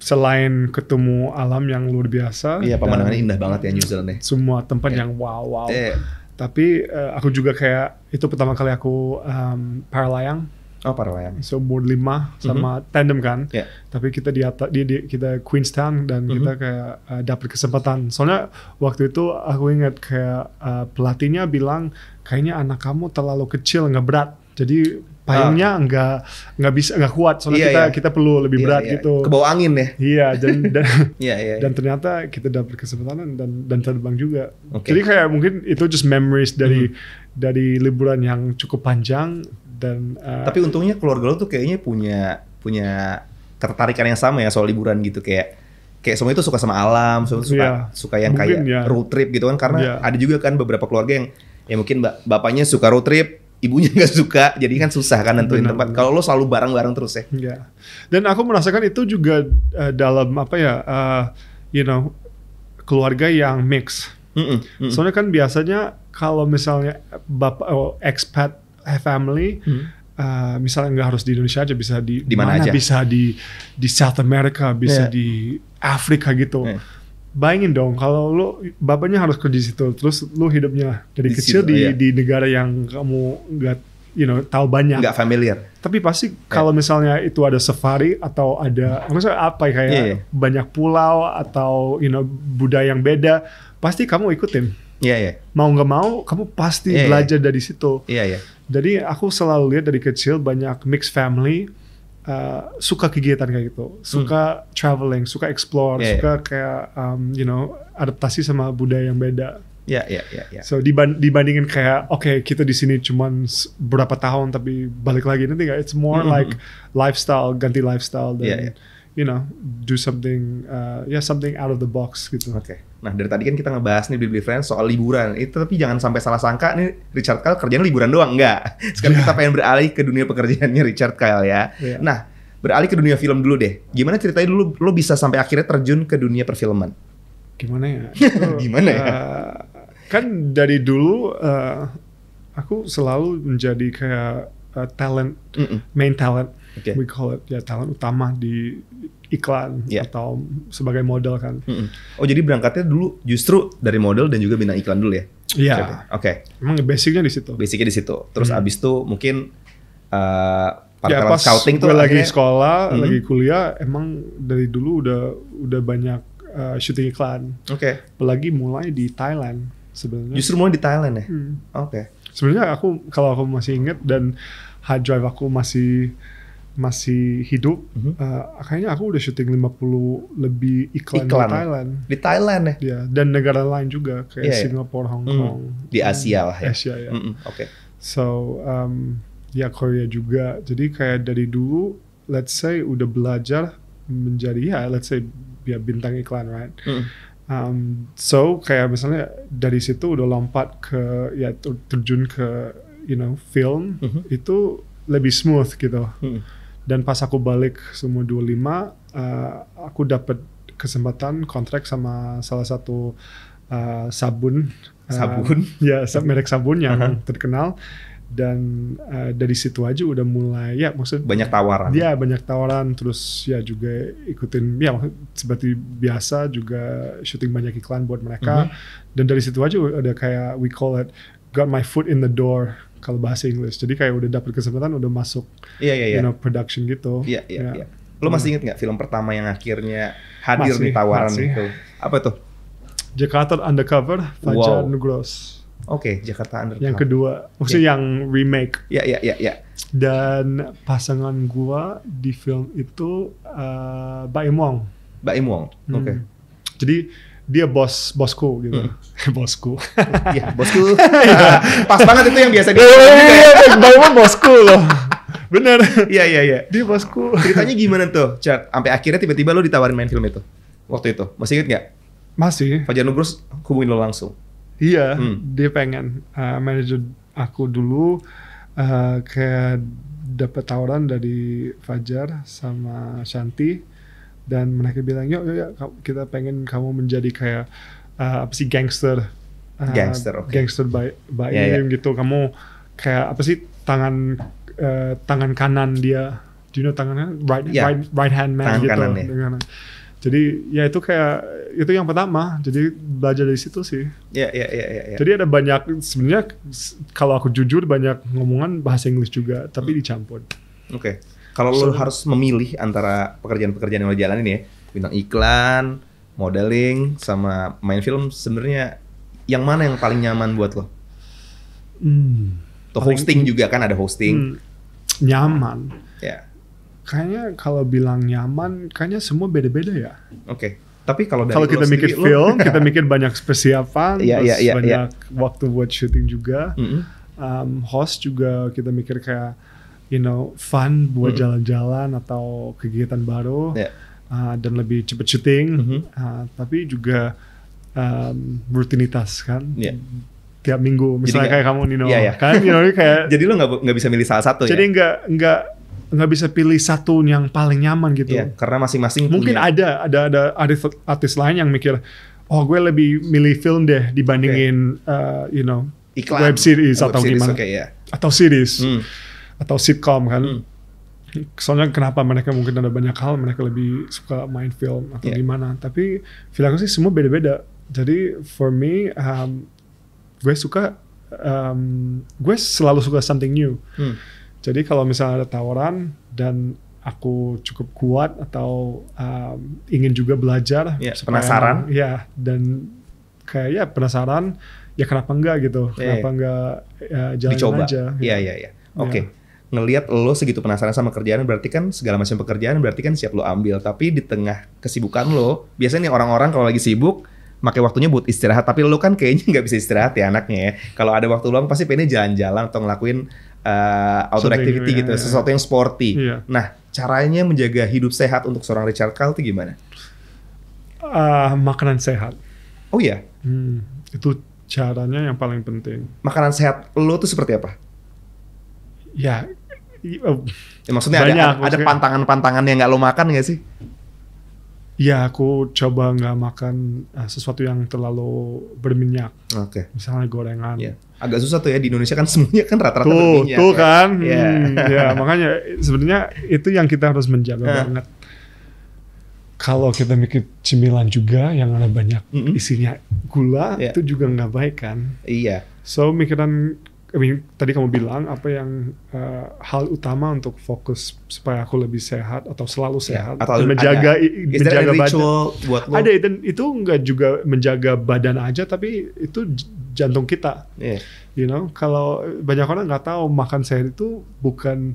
selain ketemu alam yang luar biasa. Iya pemandangannya indah banget ya New Zealand Semua tempat yeah. yang wow wow. Yeah tapi uh, aku juga kayak itu pertama kali aku um, paralayang. Oh paralayang. So board lima sama mm -hmm. tandem kan. Yeah. Tapi kita di, atas, di, di kita Queenstown dan mm -hmm. kita kayak uh, eh, dapat kesempatan. Soalnya waktu itu aku ingat kayak uh, pelatihnya bilang kayaknya anak kamu terlalu kecil nggak berat. Jadi payungnya ah. nggak nggak bisa nggak kuat soalnya iya, kita iya. kita perlu lebih iya, berat iya. gitu. Ke bawah angin ya. Iya dan dan iya, iya, iya, dan ternyata kita dapat kesempatan dan dan terbang juga. Okay. Jadi kayak mungkin itu just memories dari mm -hmm. dari liburan yang cukup panjang dan. Uh, Tapi untungnya keluarga lo tuh kayaknya punya punya ketertarikan yang sama ya soal liburan gitu kayak kayak semua itu suka sama alam, semua suka yeah. suka yang mungkin, kayak yeah. road trip gitu kan karena yeah. ada juga kan beberapa keluarga yang ya mungkin bapaknya suka road trip ibunya nggak suka jadi kan susah kan nentuin benar, tempat kalau lo selalu bareng-bareng terus ya yeah. dan aku merasakan itu juga uh, dalam apa ya uh, you know keluarga yang mix mm -mm, mm soalnya kan biasanya kalau misalnya bapak oh, expat family mm. Uh, misalnya nggak harus di Indonesia aja bisa di, Dimana mana, mana aja. bisa di di South America bisa yeah. di Afrika gitu yeah bayangin dong kalau lu bapaknya harus kerja di situ terus lu hidupnya dari di kecil situ, di iya. di negara yang kamu nggak you know tahu banyak nggak familiar tapi pasti yeah. kalau misalnya itu ada safari atau ada maksudnya apa kayak yeah, yeah. banyak pulau atau you know budaya yang beda pasti kamu ikutin Iya, yeah, Yeah. Mau nggak mau, kamu pasti yeah, iya. belajar yeah. dari situ. Iya, yeah, iya. Yeah. Jadi aku selalu lihat dari kecil banyak mixed family, Uh, suka kegiatan kayak gitu, suka hmm. traveling, suka explore, yeah, suka yeah. kayak um, you know adaptasi sama budaya yang beda. Ya, yeah, ya, yeah, ya. So diban dibandingin kayak oke okay, kita di sini cuman berapa tahun tapi balik lagi nanti nggak? It's more mm -hmm. like lifestyle, ganti lifestyle dan yeah, yeah. you know do something, uh, yeah something out of the box gitu. Oke. Okay. Nah dari tadi kan kita ngebahas nih Bibli Friends soal liburan. Itu tapi jangan sampai salah sangka nih Richard Kyle kerjanya liburan doang enggak. Sekarang yeah. kita pengen beralih ke dunia pekerjaannya Richard Kyle ya. Yeah. Nah beralih ke dunia film dulu deh. Gimana ceritanya dulu lo bisa sampai akhirnya terjun ke dunia perfilman? Gimana ya? Itu, Gimana ya? Uh, kan dari dulu uh, aku selalu menjadi kayak uh, talent, mm -mm. main talent okay. we call it ya talent utama di iklan yeah. atau sebagai model kan. Mm hmm Oh jadi berangkatnya dulu justru dari model dan juga bina iklan dulu ya? Iya. Yeah. Oke. Okay. Emang basicnya di situ. Basicnya di situ. Terus mm. abis itu mungkin uh, para ya, pas scouting tuh lagi akhirnya, sekolah, mm -hmm. lagi kuliah, emang dari dulu udah udah banyak uh, syuting iklan. Oke. Okay. Apalagi mulai di Thailand sebenarnya. Justru mulai di Thailand ya. Mm. Oke. Okay. Sebenarnya aku kalau aku masih inget dan hard drive aku masih masih hidup, mm -hmm. uh, kayaknya aku udah syuting 50 lebih iklan, iklan di Thailand. Di Thailand ya? Yeah, dan negara lain juga kayak yeah, iya. Singapura, Hong hmm. Kong. Mm. Di Asia lah ya. Asia ya. Mm -mm. Oke. Okay. So um, ya Korea juga. Jadi kayak dari dulu, let's say udah belajar menjadi ya, let's say ya bintang iklan, right? Mm. Um, so kayak misalnya dari situ udah lompat ke ya terjun ke you know film mm -hmm. itu lebih smooth gitu. Mm dan pas aku balik semua 25 uh, eh, aku dapat kesempatan kontrak sama salah satu uh, sabun eh, sabun uh, ya merek sabun yang uh -huh. terkenal dan uh, dari situ aja udah mulai ya maksudnya banyak tawaran ya banyak tawaran terus ya juga ikutin ya seperti biasa juga syuting banyak iklan buat mereka uh mhm. -huh. dan dari situ aja udah kayak we call it got my foot in the door kalau bahasa Inggris. Jadi kayak udah dapet kesempatan udah masuk yeah, yeah, yeah. you know production gitu. Iya yeah, iya yeah, iya. Yeah. Lo masih hmm. inget gak film pertama yang akhirnya hadir masih, di tawaran masih. itu? Apa tuh? Jakarta Undercover Fajar wow. Nugros. Oke, okay, Jakarta Undercover. Yang kedua, maksudnya yeah. yang remake. Iya iya iya iya. Dan pasangan gua di film itu uh, eh, Baim Wong. Baim Wong. Hmm. Oke. Okay. Jadi dia bos bosku gitu hmm. bosku iya bosku iya. pas banget itu yang biasa dia iya, ya. iya bosku loh bener iya iya iya dia bosku ceritanya gimana tuh chat sampai akhirnya tiba-tiba lo ditawarin main film itu waktu itu masih inget nggak masih Fajar Nugros hubungin lo langsung iya hmm. dia pengen uh, manajer aku dulu uh, kayak dapat tawaran dari Fajar sama Shanti dan mereka bilang yuk yuk, yuk kita pengen kamu menjadi kayak uh, apa sih gangster uh, gangster okay. gangster by by yeah, ya. name yeah. gitu kamu kayak apa sih tangan uh, tangan kanan dia do you know tangan kanan right yeah. right, right hand man tangan gitu kanan, ya. dengan jadi ya itu kayak itu yang pertama jadi belajar dari situ sih ya, ya ya ya ya jadi ada banyak sebenarnya kalau aku jujur banyak ngomongan bahasa Inggris juga tapi hmm. dicampur oke okay. Kalau lo harus memilih antara pekerjaan-pekerjaan yang lo jalanin ya, bintang iklan, modeling, sama main film, sebenarnya yang mana yang paling nyaman buat lo? Hmm. hosting juga kan ada hosting. Hmm, nyaman. Ya. Yeah. Kayaknya kalau bilang nyaman, kayaknya semua beda-beda ya. Oke. Okay. Tapi kalau kalau kita mikir film, kita mikir banyak persiapan, yeah, iya, iya, yeah, yeah, banyak yeah. waktu buat syuting juga. Mm -hmm. um, host juga kita mikir kayak you know fun buat jalan-jalan hmm. atau kegiatan baru yeah. uh, dan lebih cepet syuting mm -hmm. uh, tapi juga um, rutinitas kan yeah. tiap minggu misalnya gak, kayak kamu Nino yeah, yeah. kan you know, kayak jadi lo nggak nggak bisa milih salah satu jadi ya? nggak ya? nggak nggak bisa pilih satu yang paling nyaman gitu yeah, karena masing-masing mungkin punya. ada ada ada artis artis lain yang mikir oh gue lebih milih film deh dibandingin okay. uh, you know Iklan, web series web atau series, gimana okay, iya. yeah. atau series hmm atau sitcom kan. Hmm. Soalnya kenapa mereka mungkin ada banyak hal mereka lebih suka main film atau yeah. gimana. Tapi film aku sih semua beda-beda. Jadi for me um, gue suka um, gue selalu suka something new. Hmm. Jadi kalau misalnya ada tawaran dan aku cukup kuat atau um, ingin juga belajar, yeah, penasaran, ya dan kayak ya penasaran, ya kenapa enggak gitu? Iya, kenapa yeah. enggak ya, jalan Dicoba. aja? Iya iya iya. iya. Oke. Okay. Iya ngelihat lo segitu penasaran sama kerjaan berarti kan segala macam pekerjaan berarti kan siap lo ambil tapi di tengah kesibukan lo biasanya nih orang-orang kalau lagi sibuk pakai waktunya buat istirahat tapi lo kan kayaknya nggak bisa istirahat ya anaknya ya kalau ada waktu luang pasti pengen jalan-jalan atau ngelakuin uh, outdoor activity gitu, gitu ya. sesuatu yang sporty ya. nah caranya menjaga hidup sehat untuk seorang Richard Kyle itu gimana uh, makanan sehat oh ya hmm, itu caranya yang paling penting makanan sehat lo tuh seperti apa ya ya, maksudnya banyak, ada, pantangan-pantangan yang nggak lo makan nggak sih? Ya aku coba nggak makan uh, sesuatu yang terlalu berminyak. Oke. Okay. Misalnya gorengan. Ya. Agak susah tuh ya di Indonesia kan semuanya kan rata-rata tuh, berminyak. Tuh ya. kan. kan. Yeah. Hmm, iya, makanya sebenarnya itu yang kita harus menjaga banget. Kalau kita mikir cemilan juga yang ada banyak mm -hmm. isinya gula yeah. itu juga nggak baik kan. Iya. So mikiran I mean, tadi kamu bilang apa yang uh, hal utama untuk fokus supaya aku lebih sehat atau selalu ya, sehat yeah, atau dan menjaga ada, menjaga badan buat lo? ada dan itu nggak juga menjaga badan aja tapi itu jantung kita yeah. you know kalau banyak orang nggak tahu makan sehat itu bukan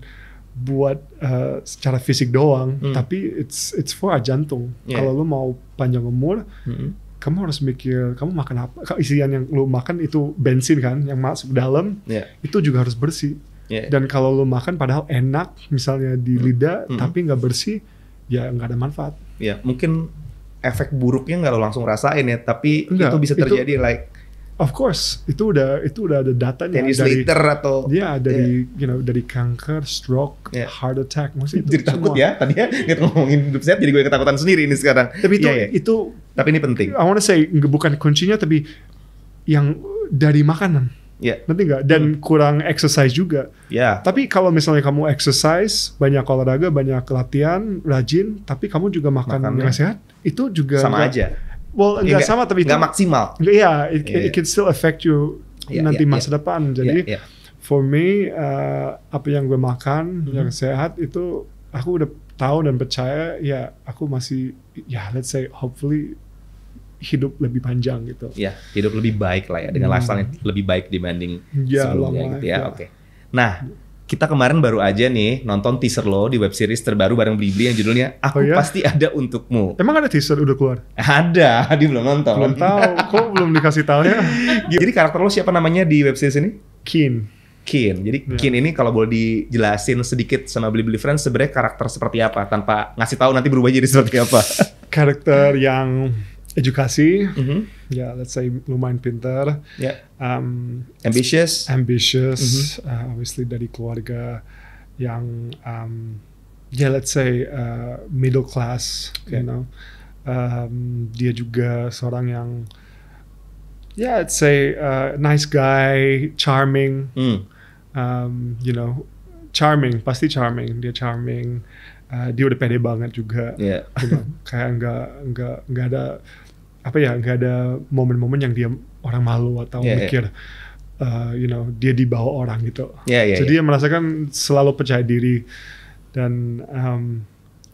buat uh, secara fisik doang hmm. tapi it's it's for jantung yeah. kalau lo mau panjang umur hmm kamu harus mikir kamu makan apa isian yang lu makan itu bensin kan yang masuk dalam yeah. itu juga harus bersih yeah. dan kalau lu makan padahal enak misalnya di hmm. lidah mm -hmm. tapi nggak bersih ya nggak ada manfaat ya yeah. mungkin efek buruknya nggak lo langsung rasain ya tapi Enggak, itu bisa terjadi itu, like Of course, itu udah itu udah ada datanya dari liter atau ya dari yeah. you know dari kanker, stroke, yeah. heart attack, maksudnya itu jadi semua. takut ya tadi ya ngomongin hidup sehat jadi gue ketakutan sendiri ini sekarang. Tapi itu yeah, yeah. itu tapi ini penting. I want to say bukan kuncinya tapi yang dari makanan. Ya. Yeah. Nanti nggak dan hmm. kurang exercise juga. Ya. Yeah. Tapi kalau misalnya kamu exercise, banyak olahraga, banyak latihan, rajin, tapi kamu juga makan yang sehat, itu juga sama enggak, aja. Well, enggak, ya, enggak sama tapi enggak itu, maksimal. Iya, it, yeah. Ya. it can still affect you yeah, nanti yeah, masa yeah. depan. Ya, Jadi yeah, yeah. for me uh, apa yang gue makan mm-hmm. yang sehat itu aku udah tahu dan percaya ya aku masih ya let's say hopefully hidup lebih panjang gitu. Iya, hidup lebih baik lah ya dengan hmm. lifestyle yang lebih baik dibanding ya, sebelumnya lama, gitu ya. ya. Oke. Okay. Nah, kita kemarin baru aja nih nonton teaser lo di web series terbaru bareng Blibli yang judulnya Aku oh, ya? Pasti Ada Untukmu. Emang ada teaser udah keluar? Ada, dia belum nonton. Belum tahu, kok belum dikasih tahu ya? Jadi karakter lo siapa namanya di web series ini? Kin. Kin. Jadi ya. Kin ini kalau boleh dijelasin sedikit sama Blibli Friends sebenarnya karakter seperti apa tanpa ngasih tahu nanti berubah jadi seperti apa. karakter yang edukasi, mm-hmm. ya yeah, let's say lumayan pintar, yeah. um, ambitious, ambitious, mm-hmm. uh, obviously dari keluarga yang um, ya yeah, let's say uh, middle class, okay. you know, um, dia juga seorang yang ya yeah, let's say uh, nice guy, charming, mm. um, you know, charming pasti charming, dia charming. Uh, dia udah pede banget juga, yeah. kayak enggak, enggak, nggak ada apa ya nggak ada momen-momen yang dia orang malu atau yeah, mikir yeah. Uh, you know dia dibawa orang gitu yeah, yeah, jadi yeah. dia merasakan selalu percaya diri dan um,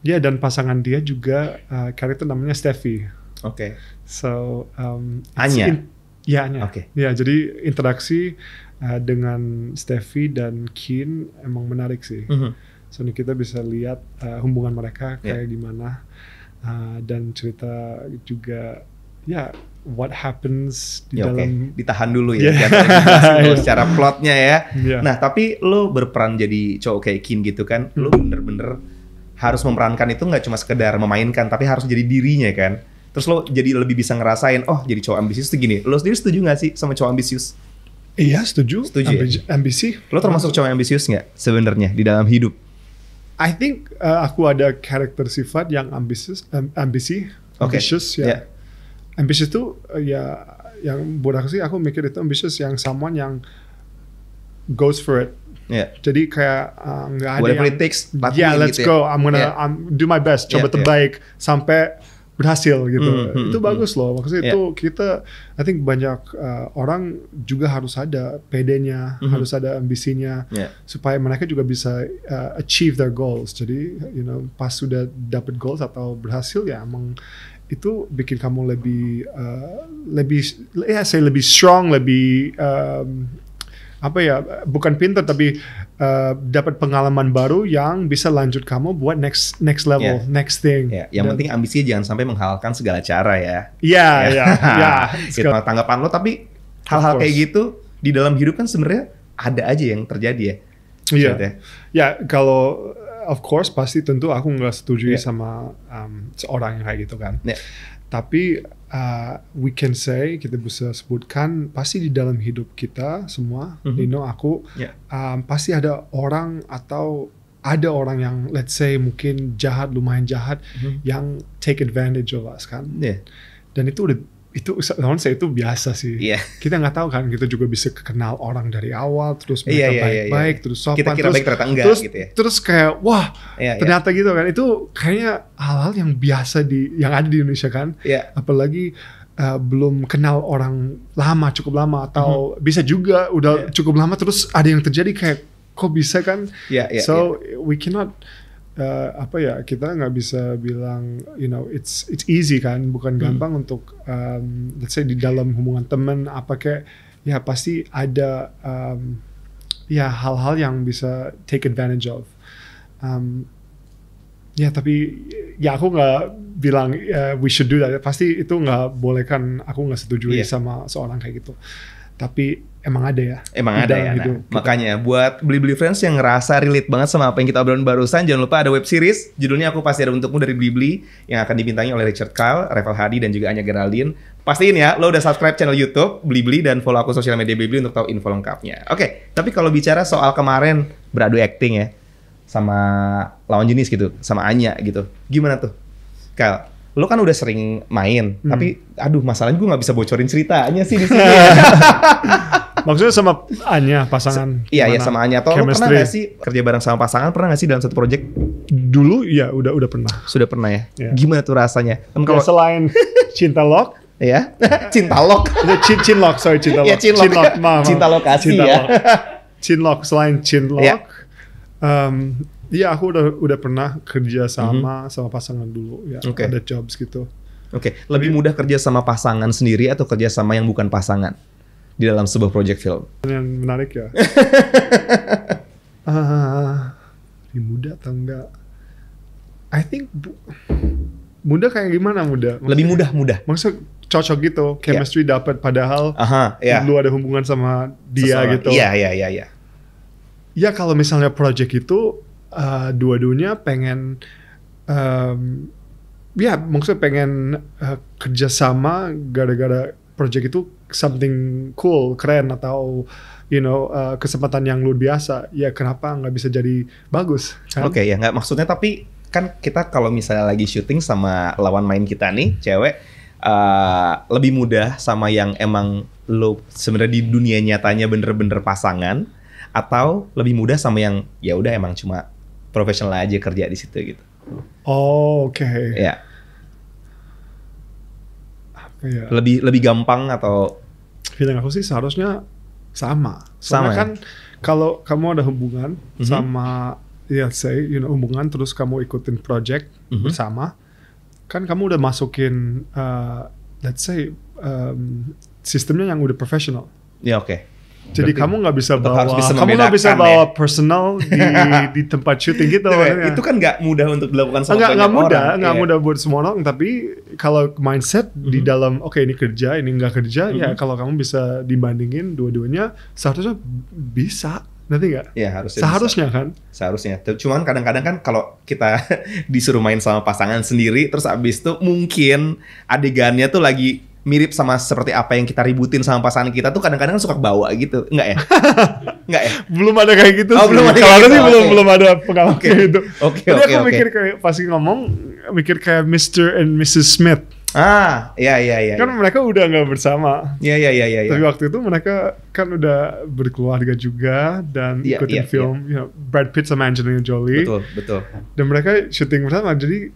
ya dan pasangan dia juga uh, karakter namanya Steffi oke okay. so um, Anya ya Anya okay. ya jadi interaksi uh, dengan Steffi dan Kin emang menarik sih mm -hmm. so kita bisa lihat uh, hubungan mereka kayak yeah. gimana uh, dan cerita juga ya what happens di ya, dalam okay. ditahan dulu ya yeah. Ya. dulu ya. secara plotnya ya. Yeah. Nah, tapi lo berperan jadi cowok kayak Kim gitu kan. Lo hmm. bener-bener harus memerankan itu nggak cuma sekedar memainkan tapi harus jadi dirinya kan. Terus lo jadi lebih bisa ngerasain oh jadi cowok ambisius tuh gini. Lo sendiri setuju nggak sih sama cowok ambisius? Iya, setuju. Setuju. Ya? Ambi ya? Ambisi. Lo termasuk cowok ambisius nggak sebenarnya di dalam hidup? I think uh, aku ada karakter sifat yang ambisius, um, ambisi, okay. ambisius ya. Yeah ambisius itu eh, ya yang buat aku sih aku mikir itu ambisius yang someone yang goes for it Yeah. Jadi kayak eh, nggak uh, ada Whatever yang, it takes, yeah, let's gitu ya. go. Ya. I'm gonna yeah. I'm, do my best. Coba yeah, terbaik yeah. sampai berhasil gitu. Mm -hmm, itu mm, bagus mm. loh. Maksudnya yeah. itu kita, I think banyak uh, orang juga harus ada pedenya, mm -hmm. harus ada ambisinya yeah. supaya mereka juga bisa uh, achieve their goals. Jadi, you know, pas sudah dapat goals atau berhasil ya emang itu bikin kamu lebih uh, lebih ya saya lebih strong lebih um, apa ya bukan pinter tapi uh, dapat pengalaman baru yang bisa lanjut kamu buat next next level yeah. next thing. Yeah. Yang Dan, penting ambisinya jangan sampai menghalalkan segala cara ya. ya ya iya. Tanggapan lo tapi hal-hal kayak gitu di dalam hidup kan sebenarnya ada aja yang terjadi ya Iya, ya. yeah, kalau of course pasti tentu aku nggak setuju yeah. sama um, seorang yang kayak gitu kan. Yeah. Tapi uh, we can say kita bisa sebutkan pasti di dalam hidup kita semua, mm -hmm. Dino aku yeah. um, pasti ada orang atau ada orang yang let's say mungkin jahat lumayan jahat mm -hmm. yang take advantage of us kan. Yeah. Dan itu udah itu tahun saya itu biasa sih. Yeah. Kita nggak tahu kan kita juga bisa kenal orang dari awal terus iya, mereka iya, iya, baik-baik yeah, yeah, yeah, yeah. terus sopan kita kira terus baik ternyata enggak terus, gitu ya. Terus kayak wah yeah, ternyata yeah. gitu kan itu kayaknya hal-hal yang biasa di yang ada di Indonesia kan. Yeah. Apalagi uh, belum kenal orang lama cukup lama atau mm -hmm. bisa juga udah yeah. cukup lama terus ada yang terjadi kayak kok bisa kan. Yeah, yeah, so yeah. we cannot uh, apa ya kita nggak bisa bilang you know it's it's easy kan bukan hmm. gampang untuk um, let's say di dalam hubungan teman apa kayak ya pasti ada um, ya hal-hal yang bisa take advantage of um, ya tapi ya aku nggak bilang uh, we should do that pasti itu nggak boleh kan aku nggak setuju yeah. sama seorang kayak gitu tapi emang ada ya. Emang ada ya. Nah, makanya buat beli-beli friends yang ngerasa relate banget sama apa yang kita obrolin barusan, jangan lupa ada web series judulnya Aku Pasti Ada Untukmu dari Blibli yang akan dibintangi oleh Richard Kyle, Reval Hadi dan juga Anya Geraldine. Pastiin ya, lo udah subscribe channel YouTube Blibli dan follow aku sosial media Blibli untuk tahu info lengkapnya. Oke, okay, tapi kalau bicara soal kemarin beradu acting ya sama lawan jenis gitu, sama Anya gitu. Gimana tuh? Kyle, lo kan udah sering main, hmm. tapi aduh masalahnya gue nggak bisa bocorin ceritanya sih di sini. Maksudnya sama Anya pasangan? Iya iya sama Anya. Atau pernah gak sih kerja bareng sama pasangan? Pernah gak sih dalam satu project? Dulu ya udah udah pernah. Sudah pernah ya. Yeah. Gimana tuh rasanya? Kan kalau ya, selain cinta lock, ya cinta lock cin cin lock sorry cinta iya, lock ya, cin lock, cin lock. Maaf, ya. maaf. cinta lokasi cinta ya lock. cin lock selain cin iya. lock Yeah. um, Iya, aku udah udah pernah kerja sama mm -hmm. sama pasangan dulu ya. Okay. Ada jobs gitu. Oke, okay. lebih Jadi, mudah kerja sama pasangan sendiri atau kerja sama yang bukan pasangan di dalam sebuah project film? Yang menarik ya. uh, lebih mudah atau enggak? I think muda kayak gimana mudah? Maksudnya, lebih mudah mudah. Maksud cocok gitu, ya. chemistry yeah. dapat padahal -huh, yeah. lu ada hubungan sama dia Seseorang. gitu. Iya, iya, iya, iya. Ya kalau misalnya project itu Eh, dua-duanya pengen um, ya maksudnya pengen uh, eh, kerjasama gara-gara project itu something cool keren atau you know uh, kesempatan yang luar biasa ya kenapa nggak bisa jadi bagus kan? oke okay, ya nggak maksudnya tapi kan kita kalau misalnya lagi syuting sama lawan main kita nih cewek uh, lebih mudah sama yang emang lo sebenarnya di dunia nyatanya bener-bener pasangan atau lebih mudah sama yang ya udah emang cuma profesional aja kerja di situ gitu. Oh oke. Okay. Iya. Ya. Yeah. Lebih lebih gampang atau? Feeling aku sih seharusnya sama. Soalnya sama ya? kan kalau kamu ada hubungan mm -hmm. sama ya say you know hubungan terus kamu ikutin project mm -hmm. bersama kan kamu udah masukin uh, let's say um, sistemnya yang udah profesional. Ya oke. Okay. Jadi kamu nggak bisa bawa, bisa kamu nggak bisa ya. bawa ya. personal di, di tempat syuting gitu. itu kan nggak mudah untuk dilakukan sama nggak, nggak mudah, nggak iya. mudah buat semua orang. Tapi kalau mindset mm -hmm. di mhm. dalam, oke okay, ini kerja, ini nggak kerja, mm -hmm. ya mhm. kalau kamu bisa dibandingin dua-duanya, seharusnya bisa. Nanti nggak? Ya harusnya. Seharusnya bisa. kan? Seharusnya. Cuman kadang-kadang kan kalau kita disuruh main sama pasangan sendiri, terus abis itu mungkin adegannya tuh lagi mirip sama seperti apa yang kita ributin sama pasangan kita tuh kadang-kadang suka bawa gitu enggak ya enggak ya belum ada kayak gitu oh, sih. belum ada kalau gitu. sih okay. belum belum ada pengalaman okay. kayak gitu oke okay, oke okay, aku okay. mikir kayak pasti ngomong mikir kayak Mr. and Mrs. Smith Ah, iya iya iya. Kan ya. mereka udah nggak bersama. Iya, iya iya iya iya. Tapi waktu itu mereka kan udah berkeluarga juga dan ya, ikutin ya, film ya. You know, Brad Pitt sama Angelina Jolie. Betul betul. Dan mereka syuting bersama jadi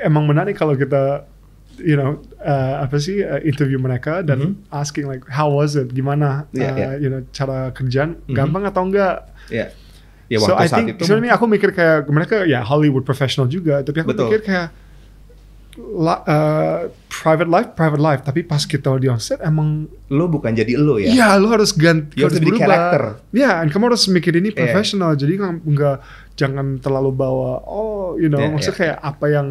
emang menarik kalau kita you know uh, apa sih uh, interview mereka dan mm -hmm. asking like how was it gimana yeah, uh, yeah. you know cara kerjaan mm -hmm. gampang atau enggak yeah. Ya, so I think sebenarnya aku mikir kayak mereka ya Hollywood professional juga tapi aku betul. mikir kayak La, uh, private life, private life. Tapi pas kita di onset emang lo bukan jadi lo ya. Iya, lo harus ganti, Lo harus berubah. Karakter. Iya, yeah, kamu harus mikir ini profesional. Yeah. Jadi nggak jangan terlalu bawa. Oh, you know, yeah, maksudnya yeah. kayak apa yang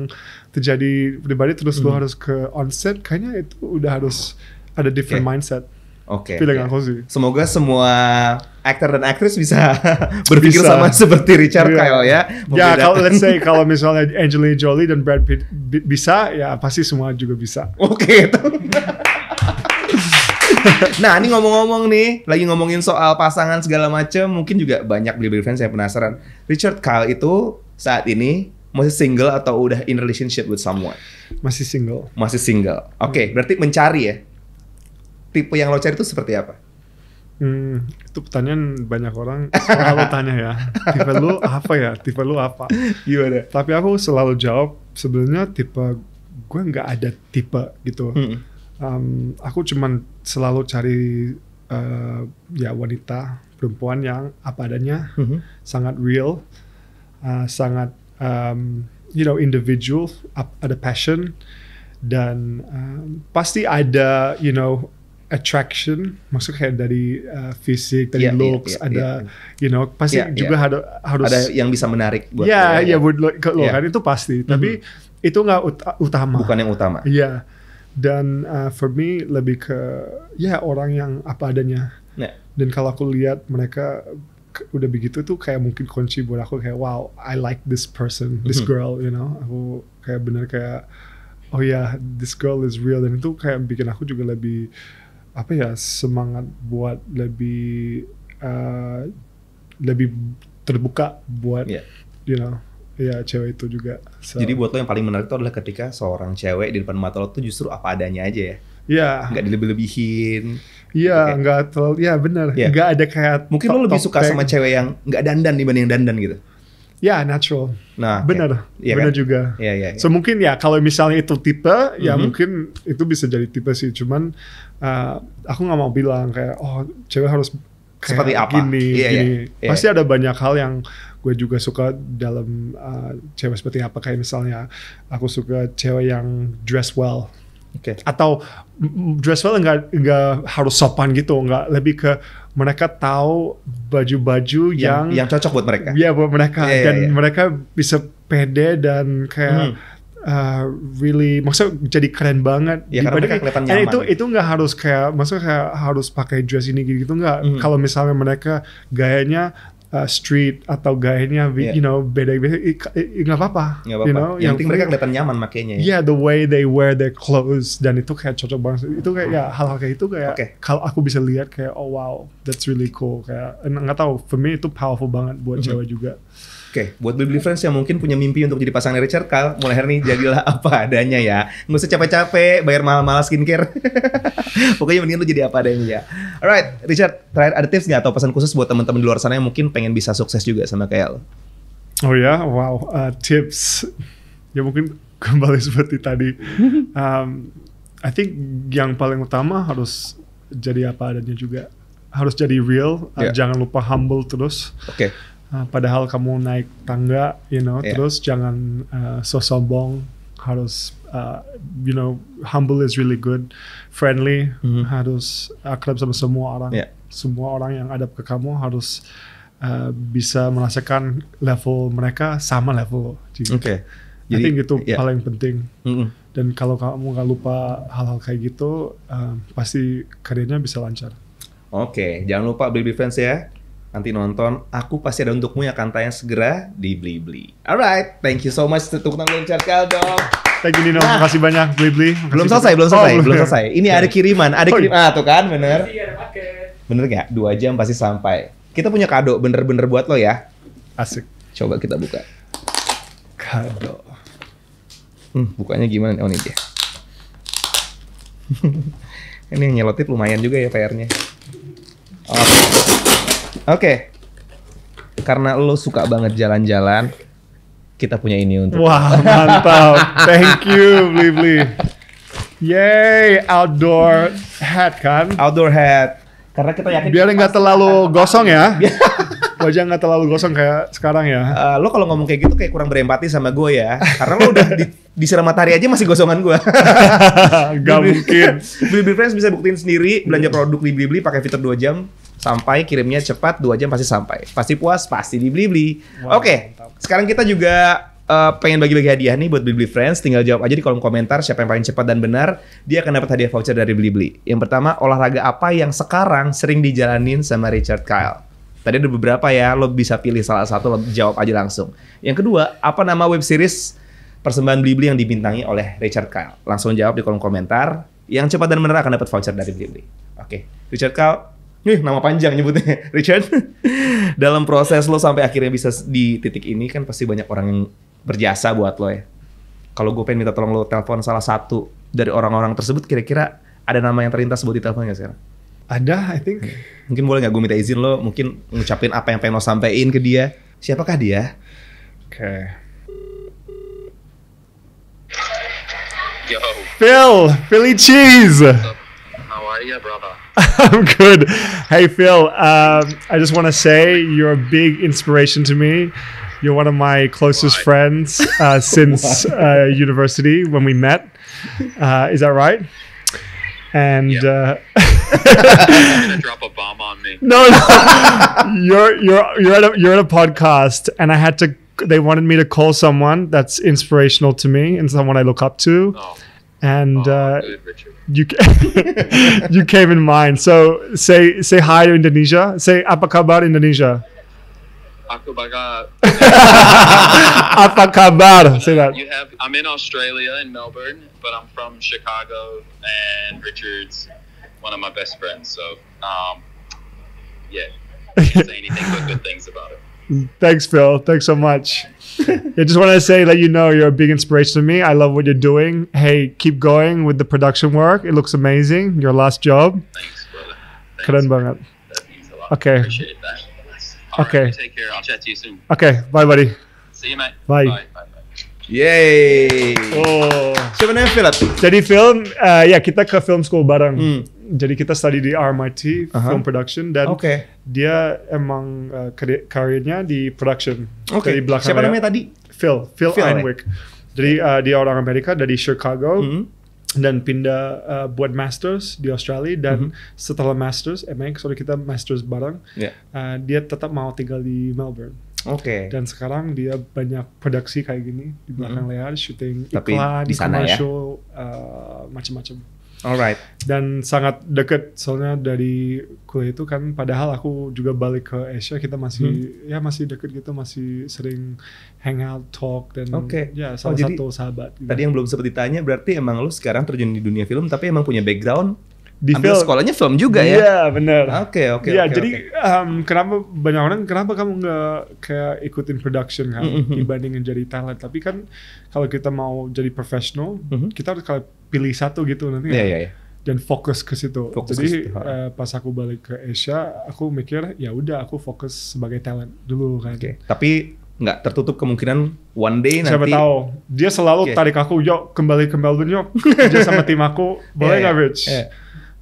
terjadi pribadi terus hmm. lo harus ke onset kayaknya itu udah harus ada different okay. mindset Oke. Okay, yeah. aku sih. Semoga semua aktor dan aktris bisa berpikir bisa. sama seperti Richard yeah. Kyle ya. Ya Ya kalau let's say kalau misalnya Angelina Jolie dan Brad Pitt bisa, ya pasti semua juga bisa. Oke. Okay. nah ini ngomong-ngomong nih, lagi ngomongin soal pasangan segala macam, mungkin juga banyak beli-beli fans yang penasaran. Richard Kyle itu saat ini masih single atau udah in relationship with someone? Masih single. Masih single. Oke, okay, hmm. berarti mencari ya. Tipe yang lo cari itu seperti apa? Hmm, itu pertanyaan banyak orang selalu tanya ya. Tipe lu apa ya? Tipe lu apa? Gimana? Tapi aku selalu jawab sebenarnya tipe gue nggak ada tipe gitu. Hmm. Um, aku cuman selalu cari uh, ya wanita perempuan yang apa adanya, -hmm. sangat real, uh, sangat um, you know individual ada passion dan um, pasti ada you know attraction maksudnya kayak dari uh, fisik dari yeah, iya, looks yeah, yeah, ada yeah. you know pasti yeah, iya. juga yeah. Ada, harus ada yang bisa menarik buat ya ya buat lo, yeah. kan itu pasti mm-hmm. tapi itu nggak ut- utama bukan yang utama ya yeah. dan uh, for me lebih ke ya yeah, orang yang apa adanya yeah. dan kalau aku lihat mereka udah begitu tuh kayak mungkin kunci buat aku kayak wow I like this person this mhm. girl you know aku kayak bener kayak oh ya yeah, this girl is real dan itu kayak bikin aku juga lebih apa ya semangat buat lebih uh, lebih terbuka buat yeah. you know Iya cewek itu juga. So. Jadi buat lo yang paling menarik itu adalah ketika seorang cewek di depan mata lo tuh justru apa adanya aja ya. Iya. Yeah. Gak dilebih-lebihin Iya, okay. nggak terlalu. Ya iya benar. Yeah. Nggak ada kayak. Mungkin lo lebih suka sama cewek yang nggak dandan dibanding yang dandan gitu. Ya natural. Nah, benar, ya, benar kan? juga. iya. iya. ya. So mungkin ya kalau misalnya itu tipe, mm-hmm. ya mhm. mungkin itu bisa jadi tipe sih. Cuman uh, aku nggak mau bilang kayak oh cewek harus kayak seperti apa gini, yeah, iya. gini. Yeah, pasti ada banyak hal yang gue juga suka dalam uh, cewek seperti apa kayak misalnya aku suka cewek yang dress well Okay. Atau mm, well nggak nggak harus sopan gitu, nggak lebih ke mereka tahu baju-baju yang, yang yang cocok buat mereka. Iya buat mereka yeah, iya, dan yeah, mereka bisa pede dan kayak hmm. Uh, really maksudnya jadi keren banget ya, karena mereka kelihatan nyaman itu gitu. itu nggak harus kayak maksudnya kayak harus pakai dress ini gitu nggak Hmm. kalau misalnya mereka gayanya uh, street atau gayanya yeah. you know beda beda nggak apa-apa nggak apa-apa you know, yang, yang penting mereka kelihatan nyaman makanya ya yeah, the way they wear their clothes dan itu kayak cocok banget itu kayak ya hal-hal kayak itu kayak okay. kalau aku bisa lihat kayak oh wow that's really cool kayak nggak tahu for me itu powerful banget buat mm -hmm. cewek juga Oke, okay, buat beli friends yang mungkin punya mimpi untuk jadi pasangan Richard kal, mulai hari ini jadilah apa adanya ya. Nggak usah capek-capek, bayar mahal-mahal skincare. Pokoknya mendingan lu jadi apa adanya ya. Alright, Richard, terakhir ada tips nggak atau pesan khusus buat teman-teman di luar sana yang mungkin pengen bisa sukses juga sama kayak lo? Oh ya, wow, uh, tips. Ya mungkin kembali seperti tadi. Um, I think yang paling utama harus jadi apa adanya juga. Harus jadi real, uh, ya. jangan lupa humble terus. Oke. Okay Ah, padahal kamu naik tangga, you know, yeah. terus jangan uh, so sombong, harus uh, you know humble is really good, friendly, mm -hmm. harus akrab sama semua orang, yeah. semua orang yang adab ke kamu harus uh, bisa merasakan level mereka sama level. Oke. Gitu. Okay. Jadi, I think itu yeah. paling penting. Mm -hmm. Dan kalau kamu nggak lupa hal-hal kayak gitu, uh, pasti karirnya bisa lancar. Oke, okay. jangan lupa beli defense ya nanti nonton aku pasti ada untukmu ya akan tayang segera di Blibli. Alright, thank you so much tepuk tangan jawab Charles dong. Thank you Nino, nah, makasih banyak Blibli. belum selesai, belum selesai, oh, belum selesai. Ini ada kiriman, ada oh, iya. kiriman. Ah, tuh kan bener. Bener nggak? Dua jam pasti sampai. Kita punya kado bener-bener buat lo ya. Asik. Coba kita buka. Kado. Hmm, bukanya gimana? Oh ini dia. ini yang nyelotip lumayan juga ya PR-nya. Oh. Oke. Karena lo suka banget jalan-jalan, kita punya ini untuk. Wah, mantap. Thank you, Bli Bli. Yay, outdoor hat kan? Outdoor hat. Karena kita yakin biar nggak terlalu gosong ya. Wajah nggak terlalu gosong kayak sekarang ya. Uh, lo kalau ngomong kayak gitu kayak kurang berempati sama gue ya. Karena lo udah di, disiram matahari aja masih gosongan gue. gak mungkin. Blibli Friends bisa buktiin sendiri belanja produk di Blibli pakai fitur 2 jam sampai kirimnya cepat dua jam pasti sampai pasti puas pasti dibeli beli wow, oke sekarang kita juga uh, pengen bagi-bagi hadiah nih buat Blibli Friends, tinggal jawab aja di kolom komentar siapa yang paling cepat dan benar, dia akan dapat hadiah voucher dari Blibli. Yang pertama, olahraga apa yang sekarang sering dijalanin sama Richard Kyle? Tadi ada beberapa ya, lo bisa pilih salah satu, lo jawab aja langsung. Yang kedua, apa nama web series persembahan Blibli yang dibintangi oleh Richard Kyle? Langsung jawab di kolom komentar. Yang cepat dan benar akan dapat voucher dari Blibli. Oke, Richard Kyle, Nih, nama panjang nyebutnya, Richard. Dalam proses lo sampai akhirnya bisa di titik ini kan pasti banyak orang yang berjasa buat lo ya. Kalau gue pengen minta tolong lo telepon salah satu dari orang-orang tersebut, kira-kira ada nama yang terlintas buat ditelepon gak sih? Ada, I think. Hmm. Mungkin boleh nggak gue minta izin lo, mungkin ngucapin apa yang pengen lo sampaikan ke dia. Siapakah dia? Oke. Okay. Yo. Phil, Philly Cheese. How are you, ya, brother? I'm good. Hey, Phil, um, I just want to say you're a big inspiration to me. You're one of my closest friends uh, since uh, university when we met. Uh, is that right? And yep. Uh, drop a bomb on me. No, no. you're you're you're at a, you're at a podcast, and I had to. They wanted me to call someone that's inspirational to me and someone I look up to. Oh and oh, uh, you you came in mind. So say say hi to Indonesia. Say apa kabar Indonesia. apa kabar? Say that. You have. I'm in Australia in Melbourne, but I'm from Chicago, and Richard's one of my best friends. So, um, yeah, I can't say anything but good things about it. Thanks, Phil. Thanks so much. I just want to say that you know you're a big inspiration to me. I love what you're doing. Hey, keep going with the production work. It looks amazing. Your last job. Thanks, brother. Thanks, That means a lot. Okay. Appreciate that. okay. Right, take care. I'll chat to you soon. Okay. Bye, buddy. See you, mate. Bye. Bye. Yay! Oh. Siapa namanya Phil? Jadi film. uh, ya kita ke film school bareng. Hmm. jadi kita study di RMIT uh -huh. film production dan okay. dia emang uh, karirnya di production okay. dari belakang siapa namanya tadi Phil Phil, Phil Einwick jadi uh, dia orang Amerika dari Chicago mm -hmm. dan pindah uh, buat masters di Australia dan mm -hmm. setelah masters emang eh, sorry kita masters bareng yeah. uh, dia tetap mau tinggal di Melbourne Oke. Okay. Dan sekarang dia banyak produksi kayak gini di belakang mm -hmm. layar, syuting iklan, di sana ya. commercial, ya? uh, macam-macam. Alright. Dan sangat deket soalnya dari kuliah itu kan padahal aku juga balik ke Asia kita masih hmm. ya masih deket gitu masih sering hangout talk dan okay. ya oh, salah oh, jadi, satu sahabat. Gitu. Tadi yang belum sempat ditanya berarti emang lu sekarang terjun di dunia film tapi emang punya background di ambil film. sekolahnya film juga ya? Iya benar. Oke okay, oke. Okay, iya, okay, jadi okay. Um, ehm, kenapa banyak orang kenapa kamu nggak kayak ikutin production kan mm -hmm. dibandingin jadi talent? Tapi kan kalau kita mau jadi profesional mm -hmm. kita harus kalau pilih satu gitu nanti yeah, yeah, yeah. dan fokus ke situ fokus jadi ke situ. Uh, pas aku balik ke Asia aku mikir ya udah aku fokus sebagai talent dulu kan okay. tapi nggak tertutup kemungkinan one day nanti. Siapa tahu dia selalu okay. tarik aku yuk kembali ke Melbourne yuk dia sama tim aku iya, boleh iya. nggak yeah, Rich? Yeah.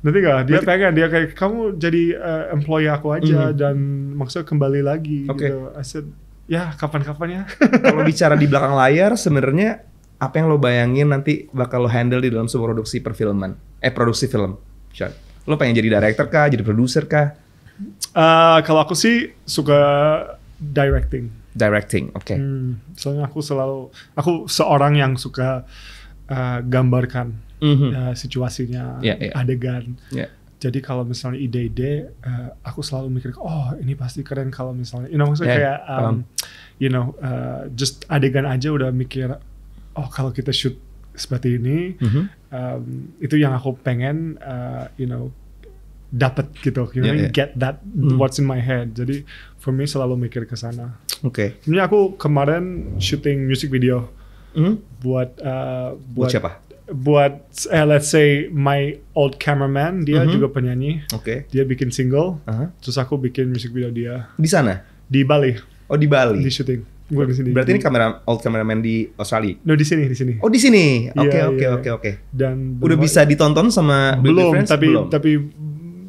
Nanti gak dia Berarti, pengen dia kayak kamu jadi uh, employee aku aja mm. dan maksudnya kembali lagi okay. gitu. I said, ya kapan-kapan ya. Kalau bicara di belakang layar sebenarnya apa yang lo bayangin nanti bakal lo handle di dalam sebuah produksi perfilman eh produksi film Sean lo pengen jadi director kah jadi produser kah uh, kalau aku sih suka directing directing oke okay. hmm, soalnya aku selalu aku seorang yang suka uh, gambarkan mm -hmm. uh, situasinya yeah, yeah. adegan yeah. Jadi kalau misalnya ide-ide, uh, aku selalu mikir, oh ini pasti keren kalau misalnya, you know, maksudnya yeah, kayak, um, um. you know, uh, just adegan aja udah mikir, oh kalau kita shoot seperti ini mm -hmm. um, itu yang aku pengen uh, you know dapat gitu you yeah, know yeah. get that mm. what's in my head jadi for me selalu mikir ke sana oke okay. ini aku kemarin shooting music video mm? buat uh, buat, buat siapa buat eh, let's say my old cameraman dia mm -hmm. juga penyanyi oke okay. dia bikin single uh -huh. terus aku bikin music video dia di sana di Bali oh di Bali di shooting gue di sini. Berarti ini kamera old cameraman di Australia. No di sini, di sini. Oh, di sini. Iya, oke, oke, iya. oke, oke. Dan udah bisa ditonton sama belum, Friends? tapi belum. tapi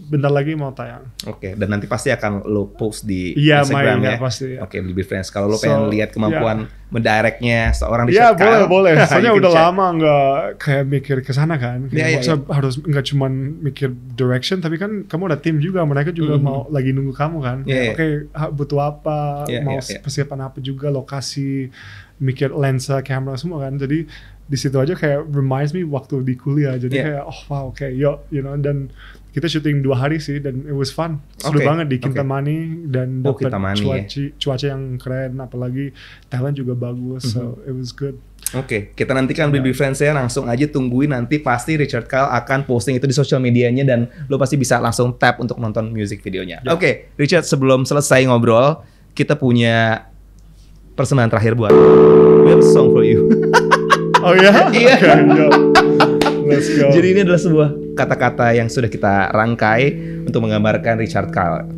bentar lagi mau tayang. Oke, okay. dan nanti pasti akan lo post di yeah, Instagram my, ya, ya. pasti. Ya. Oke, okay, Libby Friends. Kalau lo so, pengen lihat ya. kemampuan yeah. mendirectnya seorang di Iya, boleh, boleh. Soalnya udah chat. lama nggak kayak mikir ke sana kan. yeah, yeah, yeah. harus nggak cuma mikir direction, tapi kan kamu ada tim juga, mereka juga mm -hmm. mau lagi nunggu kamu kan. Yeah, iya. Oke, okay, butuh apa, yeah, mau yeah, yeah. persiapan apa juga, lokasi, mikir lensa, kamera semua kan. Jadi di situ aja kayak reminds me waktu di kuliah. Jadi yeah. kayak oh wow, kayak yo, you know, dan kita syuting dua hari sih dan it was fun seru okay. banget di Kintamani okay. dan dapat oh, ya. cuaci ya. cuaca yang keren apalagi Thailand juga bagus mm -hmm. so mm-hmm. it was good Oke, okay, kita nantikan yeah. Bibi Friends ya langsung aja tungguin nanti pasti Richard Kyle akan posting itu di sosial medianya dan lo pasti bisa langsung tap untuk nonton music videonya. Yeah. Oke, okay, Richard sebelum selesai ngobrol, kita punya persembahan terakhir buat. We have a song for you. oh ya? Iya. Okay, Let's go. Jadi ini adalah sebuah kata-kata yang sudah kita rangkai untuk menggambarkan Richard Carl.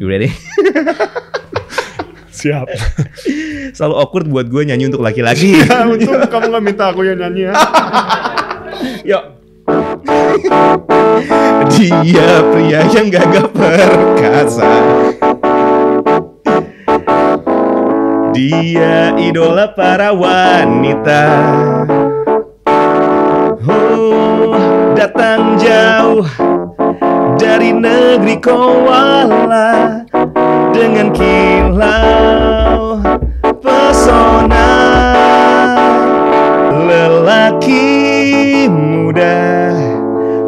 You ready? Siap. Selalu awkward buat gue nyanyi untuk laki-laki. Ya, untung kamu gak minta aku yang nyanyi ya. Yuk. Dia pria yang gagah perkasa Dia idola para wanita datang jauh dari negeri koala dengan kilau pesona lelaki muda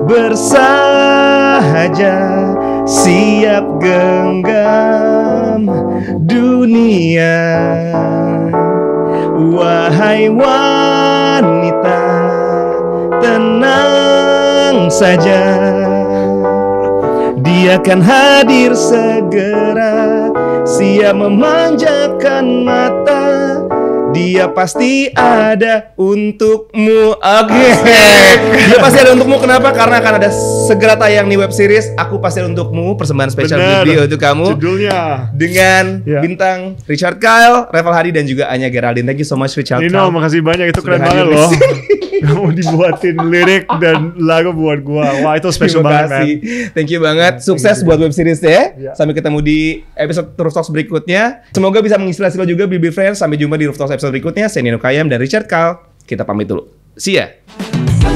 bersahaja siap genggam dunia wahai wanita tenang saja Dia akan hadir segera Siap memanjakan mata dia pasti ada untukmu. Oke. Okay. Dia pasti ada untukmu. Kenapa? Karena akan ada segera tayang nih web series Aku Pasti Ada Untukmu persembahan spesial video untuk kamu. Judulnya dengan yeah. bintang Richard Kyle, Reval Hadi dan juga Anya Geraldine. Thank you so much Richard. Nino, Kyle. makasih banyak itu Sudah keren banget loh. kamu dibuatin lirik dan lagu buat gua. Wah, itu spesial banget. Man. Thank you banget. Sukses buat web series ya. Yeah. Sampai ketemu di episode Terus berikutnya. Semoga bisa menginspirasi lo juga Bibi Friends. Sampai jumpa di Roof episode episode berikutnya. Saya Nino Kayam dan Richard Kal. Kita pamit dulu. See ya!